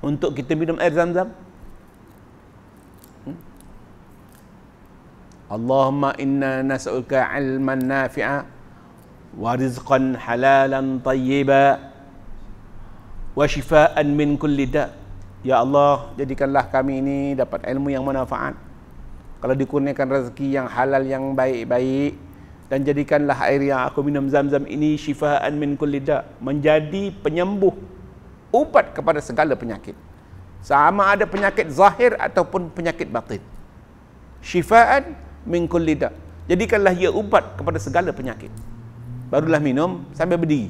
Untuk kita minum air zam-zam. Hmm? Allahumma inna nas'uka ilman nafiah warizqan halalan tayyiba wa shifaan min kulli da ya Allah jadikanlah kami ini dapat ilmu yang manfaat kalau dikurniakan rezeki yang halal yang baik-baik dan jadikanlah air yang aku minum zam-zam ini shifaan min kulli da menjadi penyembuh ubat kepada segala penyakit sama ada penyakit zahir ataupun penyakit batin shifaan min kulli da jadikanlah ia ubat kepada segala penyakit barulah minum sampai berdiri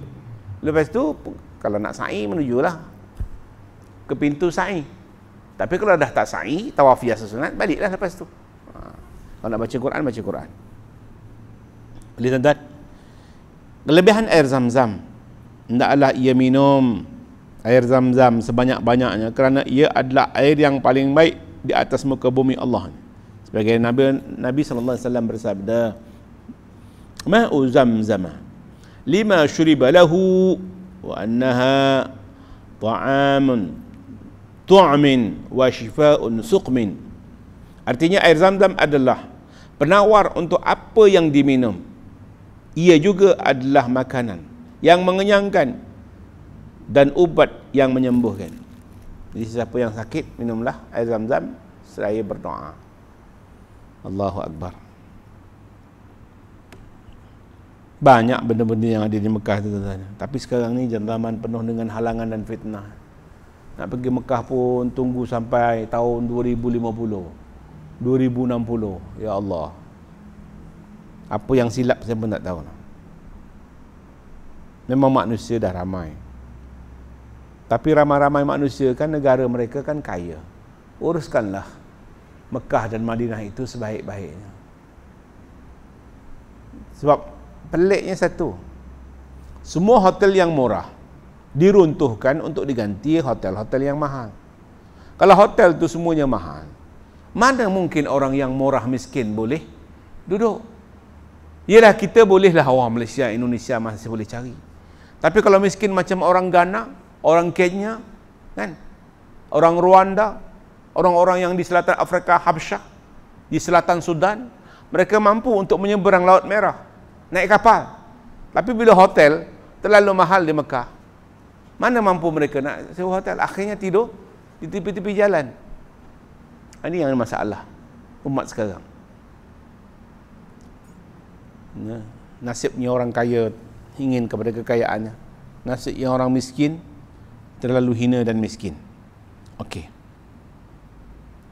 Lepas tu kalau nak sa'i menujulah ke pintu sa'i. Tapi kalau dah tak sa'i, tawaf biasa sunat, baliklah lepas tu. Ha. Kalau nak baca Quran, baca Quran. Beli tuan-tuan. Kelebihan air zam-zam. Tidaklah ia minum air zam-zam sebanyak-banyaknya kerana ia adalah air yang paling baik di atas muka bumi Allah. Sebagai Nabi Nabi SAW bersabda, Ma'u zam-zamah. لما شرب له وأنها طعام طعم وشفاء سقم artinya air zamzam adalah penawar untuk apa yang diminum ia juga adalah makanan yang mengenyangkan dan ubat yang menyembuhkan jadi siapa yang sakit minumlah air zamzam seraya berdoa Allahu akbar banyak benda-benda yang ada di Mekah tu tuan-tuan. Tapi sekarang ni jantaman penuh dengan halangan dan fitnah. Nak pergi Mekah pun tunggu sampai tahun 2050. 2060. Ya Allah. Apa yang silap saya pun tak tahu. Memang manusia dah ramai. Tapi ramai-ramai manusia kan negara mereka kan kaya. Uruskanlah Mekah dan Madinah itu sebaik-baiknya. Sebab peliknya satu semua hotel yang murah diruntuhkan untuk diganti hotel-hotel yang mahal kalau hotel tu semuanya mahal mana mungkin orang yang murah miskin boleh duduk Yalah kita bolehlah orang Malaysia, Indonesia masih boleh cari. Tapi kalau miskin macam orang Ghana, orang Kenya, kan? Orang Rwanda, orang-orang yang di selatan Afrika, Habsyah, di selatan Sudan, mereka mampu untuk menyeberang Laut Merah naik kapal. Tapi bila hotel terlalu mahal di Mekah. Mana mampu mereka nak sewa hotel? Akhirnya tidur di tepi-tepi jalan. Ini yang masalah umat sekarang. Ya. Nasibnya orang kaya ingin kepada kekayaannya. Nasibnya orang miskin terlalu hina dan miskin. Okey.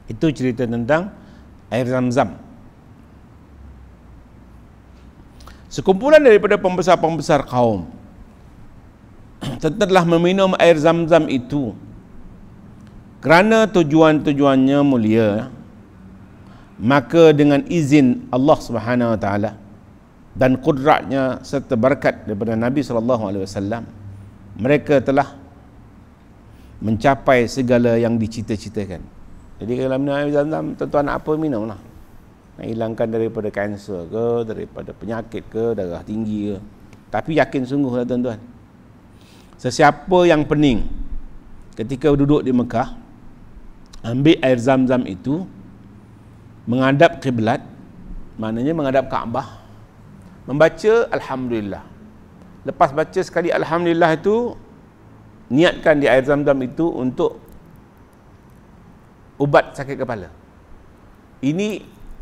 Itu cerita tentang air zam-zam. sekumpulan daripada pembesar-pembesar kaum tetaplah meminum air zam-zam itu kerana tujuan-tujuannya mulia maka dengan izin Allah Subhanahu wa taala dan kudratnya serta berkat daripada Nabi saw mereka telah mencapai segala yang dicita-citakan jadi kalau minum air zam-zam tuan-tuan apa minumlah hilangkan daripada kanser ke daripada penyakit ke darah tinggi ke tapi yakin sungguh lah tuan-tuan sesiapa yang pening ketika duduk di Mekah ambil air zam-zam itu menghadap kiblat maknanya menghadap Kaabah membaca Alhamdulillah lepas baca sekali Alhamdulillah itu niatkan di air zam-zam itu untuk ubat sakit kepala ini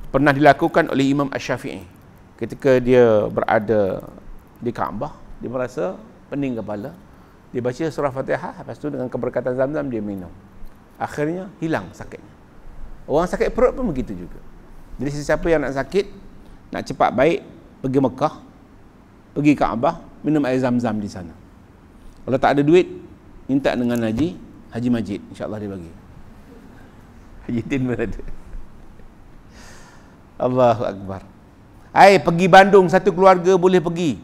pernah dilakukan oleh Imam ash shafii ketika dia berada di Kaabah dia merasa pening kepala dia baca surah Fatihah lepas tu dengan keberkatan zam-zam dia minum akhirnya hilang sakitnya orang sakit perut pun begitu juga jadi sesiapa yang nak sakit nak cepat baik pergi Mekah pergi Kaabah minum air zam-zam di sana kalau tak ada duit minta dengan Haji Haji Majid insyaallah dia bagi Haji Tin berada Allahu Akbar. Hai, pergi Bandung satu keluarga boleh pergi.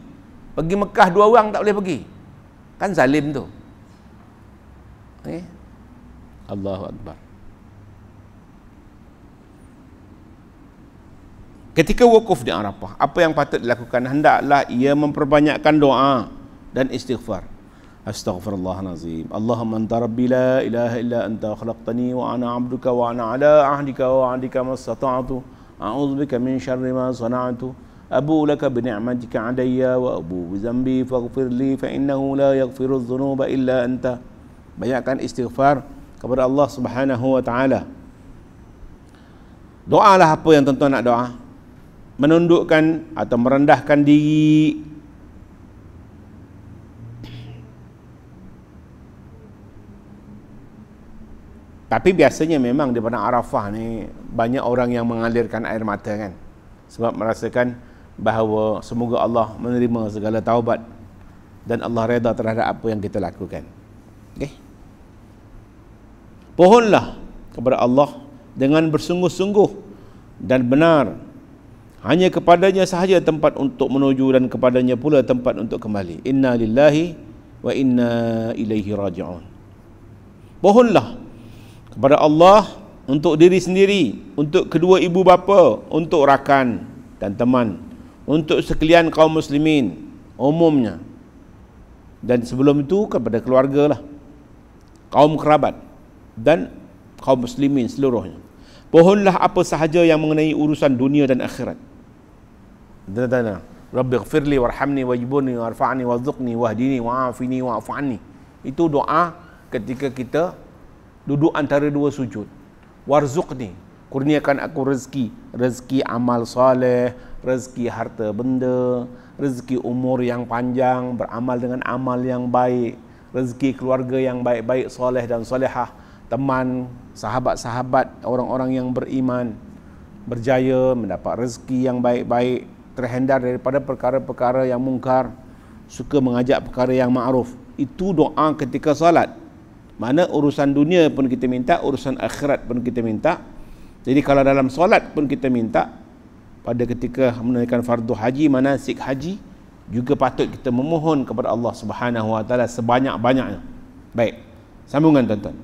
Pergi Mekah dua orang tak boleh pergi. Kan zalim tu. Eh, Allahu Akbar. Ketika wukuf di Arafah, apa yang patut dilakukan? Hendaklah ia memperbanyakkan doa dan istighfar. Astaghfirullahalazim. Allahumma anta rabbi la ilaha illa anta khalaqtani wa ana 'abduka wa ana 'ala 'ahdika wa 'ahdika mas'atu'atu a'udzubika min syarri ma sana'tu abu laka bi ni'matika wa abu bi dhanbi faghfir li fa innahu la yaghfiru dhunuba illa anta banyakkan istighfar kepada Allah Subhanahu wa taala Doa lah apa yang tuan-tuan nak doa menundukkan atau merendahkan diri Tapi biasanya memang di padang Arafah ni banyak orang yang mengalirkan air mata kan. Sebab merasakan bahawa semoga Allah menerima segala taubat dan Allah reda terhadap apa yang kita lakukan. Okey. Pohonlah kepada Allah dengan bersungguh-sungguh dan benar. Hanya kepadanya sahaja tempat untuk menuju dan kepadanya pula tempat untuk kembali. Inna lillahi wa inna ilaihi raji'un. Pohonlah kepada Allah untuk diri sendiri, untuk kedua ibu bapa, untuk rakan dan teman, untuk sekalian kaum muslimin umumnya. Dan sebelum itu kepada keluarga lah, kaum kerabat dan kaum muslimin seluruhnya. Pohonlah apa sahaja yang mengenai urusan dunia dan akhirat. Dana-dana. Rabbi gfirli warhamni wajibuni warfa'ni wazukni wahdini wa'afini waafani. Itu doa ketika kita duduk antara dua sujud. Warzuk Warzuqni, kurniakan aku rezeki, rezeki amal soleh, rezeki harta benda, rezeki umur yang panjang, beramal dengan amal yang baik, rezeki keluarga yang baik-baik soleh dan solehah, teman, sahabat-sahabat, orang-orang yang beriman berjaya mendapat rezeki yang baik-baik, terhindar daripada perkara-perkara yang mungkar, suka mengajak perkara yang ma'ruf. Itu doa ketika salat. Mana urusan dunia pun kita minta, urusan akhirat pun kita minta. Jadi kalau dalam solat pun kita minta pada ketika menunaikan fardu haji, manasik haji juga patut kita memohon kepada Allah Subhanahu Wa Taala sebanyak-banyaknya. Baik. Sambungan tuan-tuan.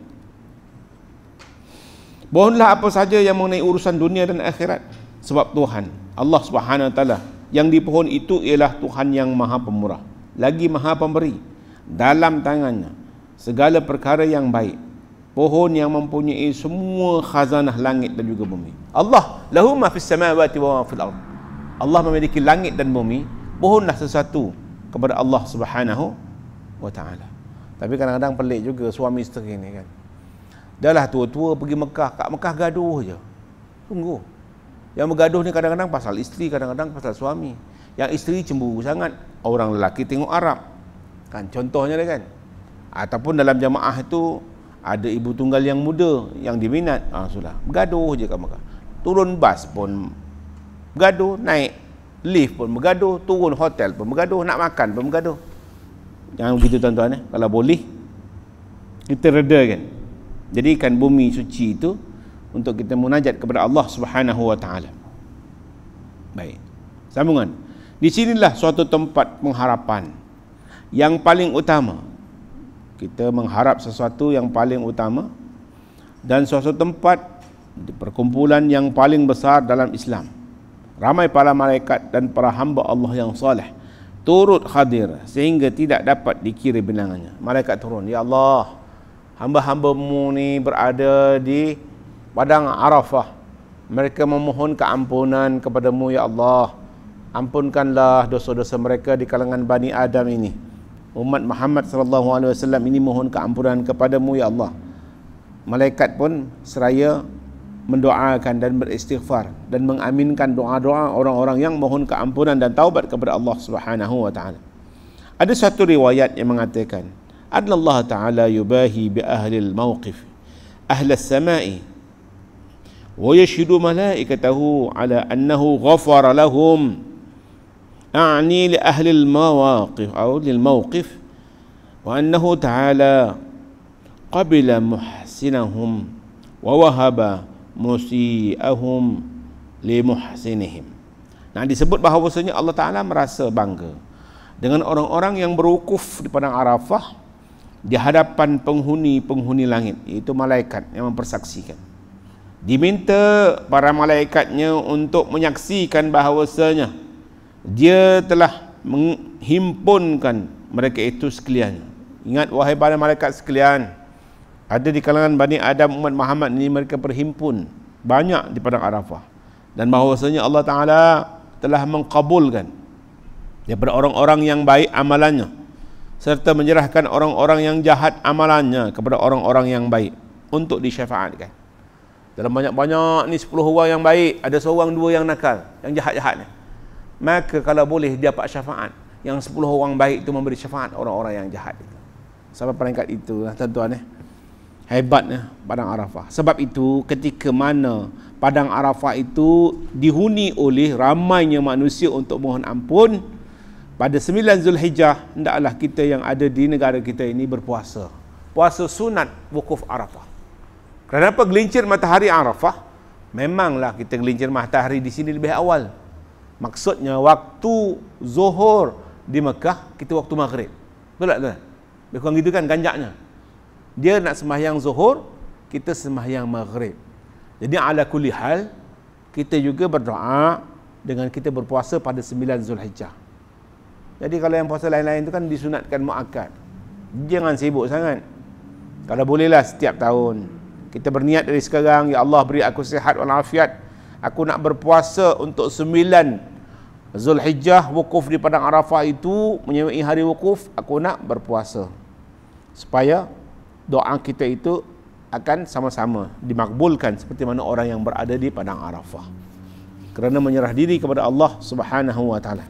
Mohonlah apa saja yang mengenai urusan dunia dan akhirat sebab Tuhan Allah Subhanahu Wa Taala yang dipohon itu ialah Tuhan yang Maha Pemurah, lagi Maha Pemberi. Dalam tangannya segala perkara yang baik pohon yang mempunyai semua khazanah langit dan juga bumi Allah lahu ma fis samawati wa ma fil ard Allah memiliki langit dan bumi pohonlah sesuatu kepada Allah Subhanahu wa taala tapi kadang-kadang pelik juga suami isteri ni kan dahlah tua-tua pergi Mekah kat Mekah gaduh je Tunggu. yang bergaduh ni kadang-kadang pasal isteri kadang-kadang pasal suami yang isteri cemburu sangat orang lelaki tengok Arab kan contohnya dia kan ataupun dalam jamaah itu ada ibu tunggal yang muda yang diminat ha, sudah bergaduh je kat Mekah turun bas pun bergaduh naik lift pun bergaduh turun hotel pun bergaduh nak makan pun bergaduh jangan begitu tuan-tuan eh? kalau boleh kita reda kan jadikan bumi suci itu untuk kita munajat kepada Allah Subhanahu wa Baik. Sambungan. Di sinilah suatu tempat pengharapan yang paling utama kita mengharap sesuatu yang paling utama dan suatu tempat perkumpulan yang paling besar dalam Islam. Ramai para malaikat dan para hamba Allah yang soleh turut hadir sehingga tidak dapat dikira benangannya. Malaikat turun, "Ya Allah, hamba-hambamu ni berada di padang Arafah. Mereka memohon keampunan kepadamu ya Allah. Ampunkanlah dosa-dosa mereka di kalangan Bani Adam ini." umat Muhammad sallallahu alaihi wasallam ini mohon keampunan kepadamu ya Allah. Malaikat pun seraya mendoakan dan beristighfar dan mengaminkan doa-doa orang-orang yang mohon keampunan dan taubat kepada Allah Subhanahu wa taala. Ada satu riwayat yang mengatakan, Allah taala yubahi bi ahli al-mawqif, ahli as-sama'i wa yashhadu malaikatahu ala annahu ghafara lahum." أعني لأهل المواقف أو للموقف وأنه تعالى قبل محسنهم ووهب مسيئهم لمحسنهم Nah disebut bahawasanya Allah Ta'ala merasa bangga Dengan orang-orang yang berukuf di padang Arafah Di hadapan penghuni-penghuni langit Iaitu malaikat yang mempersaksikan Diminta para malaikatnya untuk menyaksikan bahawasanya dia telah menghimpunkan mereka itu sekalian ingat wahai para malaikat sekalian ada di kalangan Bani Adam umat Muhammad ini mereka berhimpun banyak di padang Arafah dan bahawasanya Allah Ta'ala telah mengkabulkan daripada orang-orang yang baik amalannya serta menyerahkan orang-orang yang jahat amalannya kepada orang-orang yang baik untuk disyafaatkan. Dalam banyak-banyak ni 10 orang yang baik, ada seorang dua yang nakal, yang jahat-jahat ni maka kalau boleh dia dapat syafaat yang sepuluh orang baik itu memberi syafaat orang-orang yang jahat itu. Sampai peringkat itu lah tuan-tuan eh. Hebatnya Padang Arafah. Sebab itu ketika mana Padang Arafah itu dihuni oleh ramainya manusia untuk mohon ampun pada 9 Zulhijjah tidaklah kita yang ada di negara kita ini berpuasa. Puasa sunat wukuf Arafah. Kenapa gelincir matahari Arafah? Memanglah kita gelincir matahari di sini lebih awal Maksudnya waktu zuhur di Mekah kita waktu maghrib. Betul tak tuan? Lebih kurang gitu kan ganjaknya. Dia nak sembahyang zuhur, kita sembahyang maghrib. Jadi ala kulli hal kita juga berdoa dengan kita berpuasa pada 9 Zulhijjah. Jadi kalau yang puasa lain-lain tu kan disunatkan muakkad. Jangan sibuk sangat. Kalau bolehlah setiap tahun. Kita berniat dari sekarang, ya Allah beri aku sihat walafiat. Aku nak berpuasa untuk Zulhijjah wukuf di padang Arafah itu menyewai hari wukuf aku nak berpuasa supaya doa kita itu akan sama-sama dimakbulkan seperti mana orang yang berada di padang Arafah kerana menyerah diri kepada Allah Subhanahu wa taala.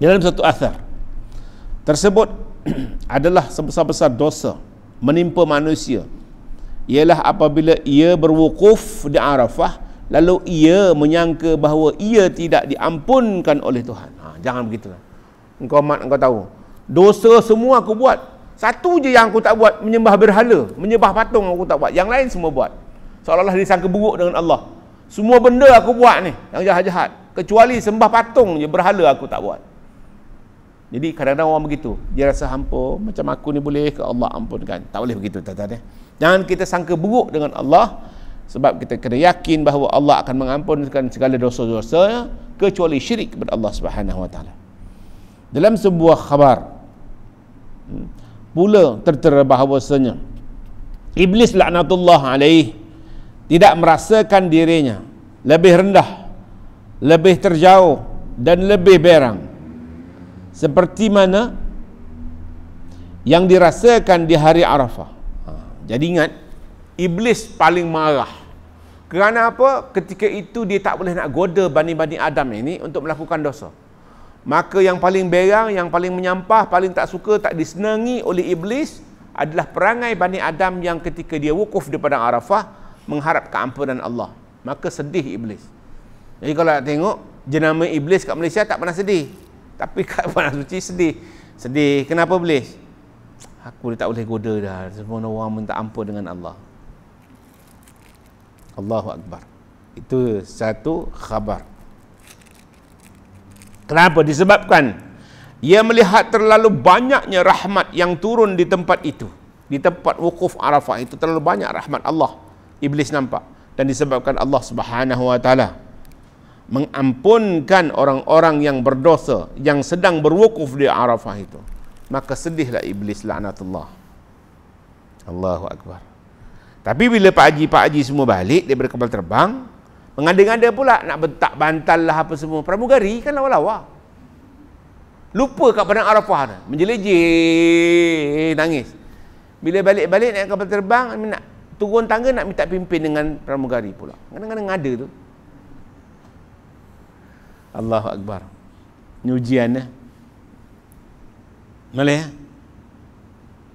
Dalam satu asar tersebut adalah sebesar-besar dosa menimpa manusia ialah apabila ia berwukuf di Arafah lalu ia menyangka bahawa ia tidak diampunkan oleh Tuhan. Ha, jangan begitu. Engkau mat engkau tahu. Dosa semua aku buat. Satu je yang aku tak buat menyembah berhala, menyembah patung aku tak buat. Yang lain semua buat. Seolah-olah disangka buruk dengan Allah. Semua benda aku buat ni yang jahat-jahat. Kecuali sembah patung je berhala aku tak buat. Jadi kadang-kadang orang begitu. Dia rasa hampa macam aku ni boleh ke Allah ampunkan. Tak boleh begitu tuan-tuan. Eh? Jangan kita sangka buruk dengan Allah sebab kita kena yakin bahawa Allah akan mengampunkan segala dosa-dosa kecuali syirik kepada Allah Subhanahu wa taala. Dalam sebuah khabar hmm, pula tertera bahawasanya Iblis laknatullah alaih tidak merasakan dirinya lebih rendah, lebih terjauh dan lebih berang seperti mana yang dirasakan di hari Arafah. Ha, jadi ingat, iblis paling marah kerana apa? Ketika itu dia tak boleh nak goda bani-bani Adam ini untuk melakukan dosa. Maka yang paling berang, yang paling menyampah, paling tak suka, tak disenangi oleh iblis adalah perangai bani Adam yang ketika dia wukuf di padang Arafah mengharap keampunan Allah. Maka sedih iblis. Jadi kalau nak tengok jenama iblis kat Malaysia tak pernah sedih. Tapi kat Padang Suci sedih. Sedih kenapa iblis? Aku tak boleh goda dah. Semua orang minta ampun dengan Allah. Allahu Akbar Itu satu khabar Kenapa? Disebabkan Ia melihat terlalu banyaknya rahmat yang turun di tempat itu Di tempat wukuf Arafah itu terlalu banyak rahmat Allah Iblis nampak Dan disebabkan Allah Subhanahu Wa Taala Mengampunkan orang-orang yang berdosa Yang sedang berwukuf di Arafah itu Maka sedihlah Iblis La'natullah Allahu Akbar tapi bila Pak Haji Pak Haji semua balik daripada kapal terbang, mengada-ngada pula nak bentak bantal lah apa semua. Pramugari kan lawa-lawa. Lupa kat Padang Arafah tu. Menjelejeh, nangis. Bila balik-balik naik kapal terbang, nak turun tangga nak minta pimpin dengan pramugari pula. Kadang-kadang ngada tu. Allahu Akbar. Ini ujian eh? Malah, eh?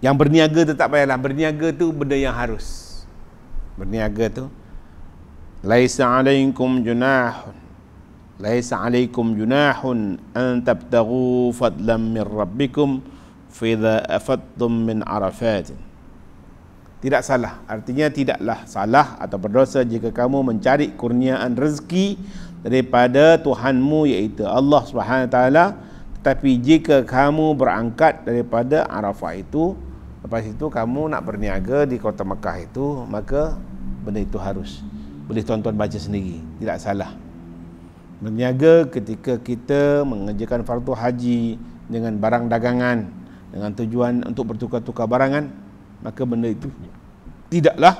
Yang berniaga tu tak payahlah. Berniaga tu benda yang harus berniaga tu laisa alaikum junah laisa alaikum junahun an tabtagu fadlan min rabbikum fi idza afadtum min arafat tidak salah artinya tidaklah salah atau berdosa jika kamu mencari kurniaan rezeki daripada Tuhanmu iaitu Allah Subhanahu taala tetapi jika kamu berangkat daripada Arafah itu Lepas itu kamu nak berniaga di kota Mekah itu Maka benda itu harus Boleh tuan-tuan baca sendiri Tidak salah Berniaga ketika kita mengerjakan fardu haji Dengan barang dagangan Dengan tujuan untuk bertukar-tukar barangan Maka benda itu Tidaklah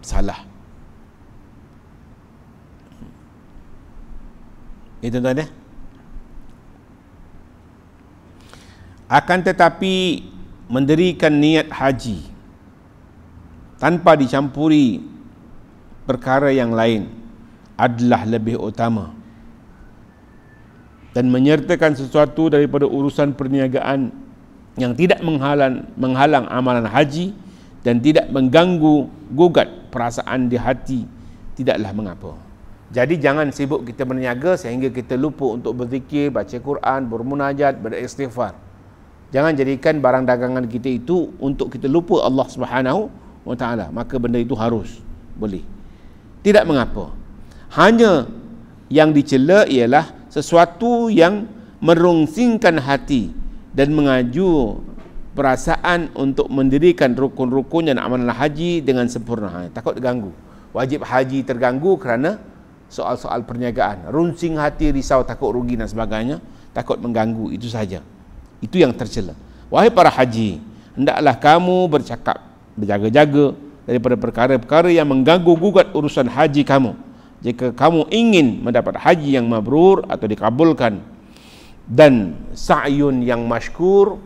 salah Ya tuan-tuan ya akan tetapi mendirikan niat haji tanpa dicampuri perkara yang lain adalah lebih utama dan menyertakan sesuatu daripada urusan perniagaan yang tidak menghalang, menghalang amalan haji dan tidak mengganggu gugat perasaan di hati tidaklah mengapa jadi jangan sibuk kita berniaga sehingga kita lupa untuk berzikir, baca Quran, bermunajat, beristighfar. Jangan jadikan barang dagangan kita itu untuk kita lupa Allah Subhanahu wa taala. Maka benda itu harus beli. Tidak mengapa. Hanya yang dicela ialah sesuatu yang merungsingkan hati dan mengaju perasaan untuk mendirikan rukun-rukun dan amalan haji dengan sempurna. Ha, takut terganggu. Wajib haji terganggu kerana soal-soal perniagaan. Rungsing hati, risau, takut rugi dan sebagainya. Takut mengganggu. Itu saja. Itu yang tercela. Wahai para haji, hendaklah kamu bercakap berjaga-jaga daripada perkara-perkara yang mengganggu gugat urusan haji kamu. Jika kamu ingin mendapat haji yang mabrur atau dikabulkan dan sa'yun yang masykur,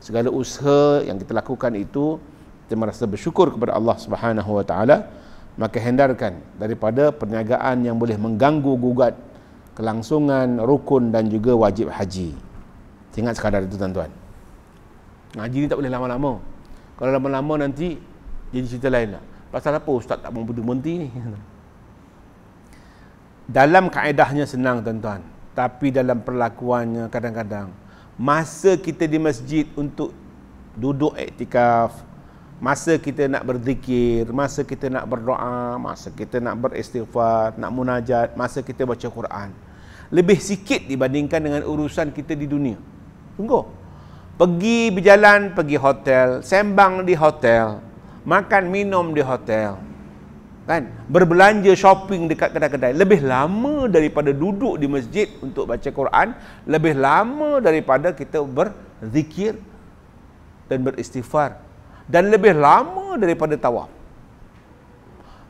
segala usaha yang kita lakukan itu kita merasa bersyukur kepada Allah Subhanahu wa taala, maka hindarkan daripada perniagaan yang boleh mengganggu gugat kelangsungan rukun dan juga wajib haji. Ingat sekadar itu tuan-tuan Ngaji ni tak boleh lama-lama Kalau lama-lama nanti Jadi cerita lain lah Pasal apa ustaz tak mau berdua berhenti ni Dalam kaedahnya senang tuan-tuan Tapi dalam perlakuannya kadang-kadang Masa kita di masjid untuk Duduk iktikaf Masa kita nak berzikir Masa kita nak berdoa Masa kita nak beristighfar Nak munajat Masa kita baca Quran lebih sikit dibandingkan dengan urusan kita di dunia. Tunggu. Pergi berjalan, pergi hotel, sembang di hotel, makan minum di hotel. Kan? Berbelanja shopping dekat kedai-kedai lebih lama daripada duduk di masjid untuk baca Quran, lebih lama daripada kita berzikir dan beristighfar dan lebih lama daripada tawaf.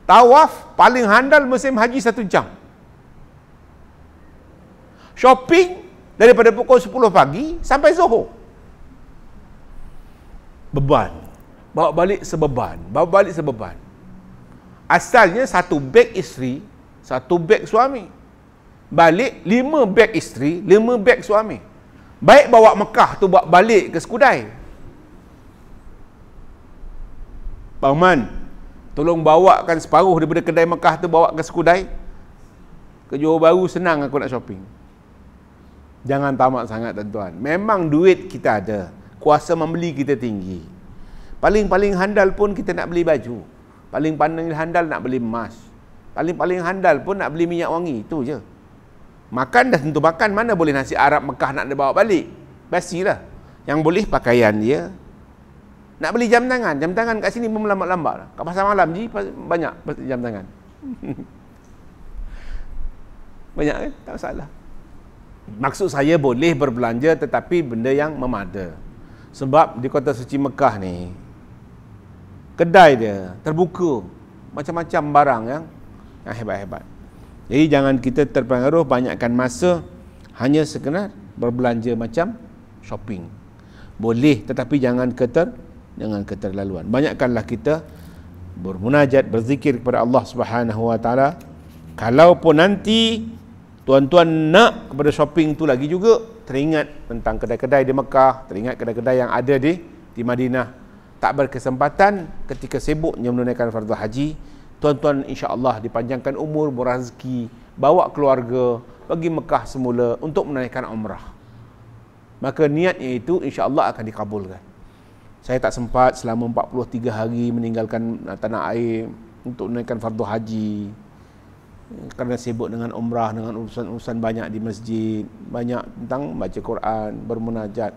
Tawaf paling handal musim haji satu jam. Shopping daripada pukul 10 pagi sampai zuhur beban bawa balik sebeban bawa balik sebeban asalnya satu beg isteri satu beg suami balik lima beg isteri lima beg suami baik bawa Mekah tu bawa balik ke Sekudai Pak Man tolong bawakan separuh daripada kedai Mekah tu bawa ke Sekudai ke Johor Bahru senang aku nak shopping Jangan tamak sangat tuan-tuan. Memang duit kita ada. Kuasa membeli kita tinggi. Paling-paling handal pun kita nak beli baju. Paling-paling handal nak beli emas. Paling-paling handal pun nak beli minyak wangi. Itu je. Makan dah tentu makan. Mana boleh nasi Arab Mekah nak dia bawa balik? Basilah. Yang boleh pakaian dia. Nak beli jam tangan. Jam tangan kat sini pun lambat lambat Kat pasar malam je banyak jam tangan. banyak kan? Tak salah maksud saya boleh berbelanja tetapi benda yang memada. Sebab di Kota Suci Mekah ni kedai dia terbuka macam-macam barang ya. yang hebat-hebat. Jadi jangan kita terpengaruh banyakkan masa hanya sekenar berbelanja macam shopping. Boleh tetapi jangan keter jangan keterlaluan. Banyakkanlah kita bermunajat berzikir kepada Allah Subhanahu Wa Taala. Kalau pun nanti Tuan-tuan nak kepada shopping tu lagi juga teringat tentang kedai-kedai di Mekah, teringat kedai-kedai yang ada di di Madinah. Tak berkesempatan ketika sibuknya menunaikan fardu haji, tuan-tuan insya-Allah dipanjangkan umur, berazki, bawa keluarga pergi Mekah semula untuk menunaikan umrah. Maka niatnya itu insya-Allah akan dikabulkan. Saya tak sempat selama 43 hari meninggalkan tanah air untuk menunaikan fardu haji kerana sibuk dengan umrah dengan urusan-urusan banyak di masjid banyak tentang baca Quran bermunajat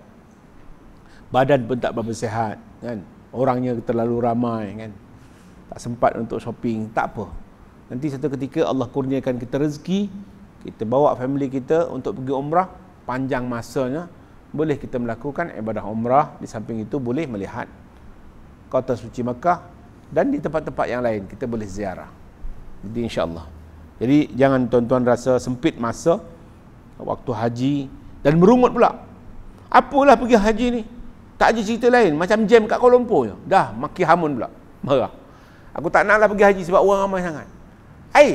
badan pun tak berapa sihat kan orangnya terlalu ramai kan tak sempat untuk shopping tak apa nanti satu ketika Allah kurniakan kita rezeki kita bawa family kita untuk pergi umrah panjang masanya boleh kita melakukan ibadah umrah di samping itu boleh melihat kota suci Mekah dan di tempat-tempat yang lain kita boleh ziarah jadi insyaallah jadi jangan tuan-tuan rasa sempit masa waktu haji dan merungut pula. Apalah pergi haji ni? Tak ada cerita lain macam jam kat Kuala Lumpur je. Dah maki hamun pula. Marah. Aku tak naklah pergi haji sebab orang ramai sangat. Hai.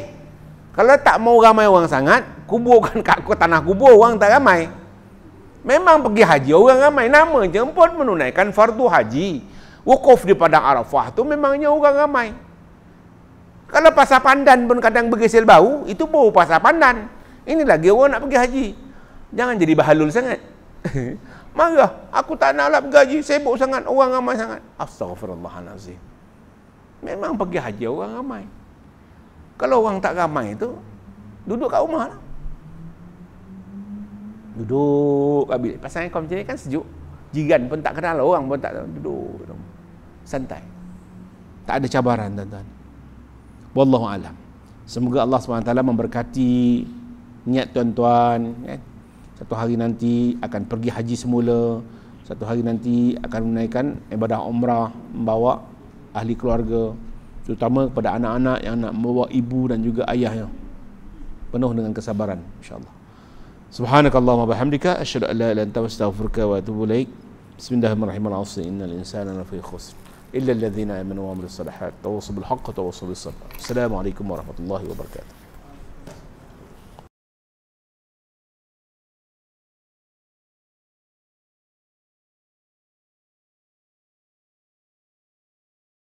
Kalau tak mau ramai orang sangat, kuburkan kat aku tanah kubur orang tak ramai. Memang pergi haji orang ramai nama je pun menunaikan fardu haji. Wukuf di padang Arafah tu memangnya orang ramai. Kalau pasar pandan pun kadang bergesel bau, itu bau pasar pandan. Ini lagi orang nak pergi haji. Jangan jadi bahalul sangat. Marah, aku tak nak lah pergi haji, sibuk sangat, orang ramai sangat. Astagfirullahalazim. Memang pergi haji orang ramai. Kalau orang tak ramai itu, duduk kat rumah lah. Duduk kat bilik. Pasal kau macam ni kan sejuk. Jiran pun tak kenal, orang pun tak Duduk. Santai. Tak ada cabaran, tuan-tuan wallahu alam semoga Allah SWT memberkati niat tuan-tuan eh? satu hari nanti akan pergi haji semula satu hari nanti akan menaikan ibadah umrah membawa ahli keluarga terutama kepada anak-anak yang nak membawa ibu dan juga ayahnya penuh dengan kesabaran insyaallah subhanakallahumma bihamdika asyhadu an la ilaha illa anta astaghfiruka wa atubu ilaik bismillahirrahmanirrahim innal insana lafi khusr إلا الذين آمنوا وعملوا الصالحات تواصوا بالحق تواصوا بالصبر السلام عليكم ورحمة الله وبركاته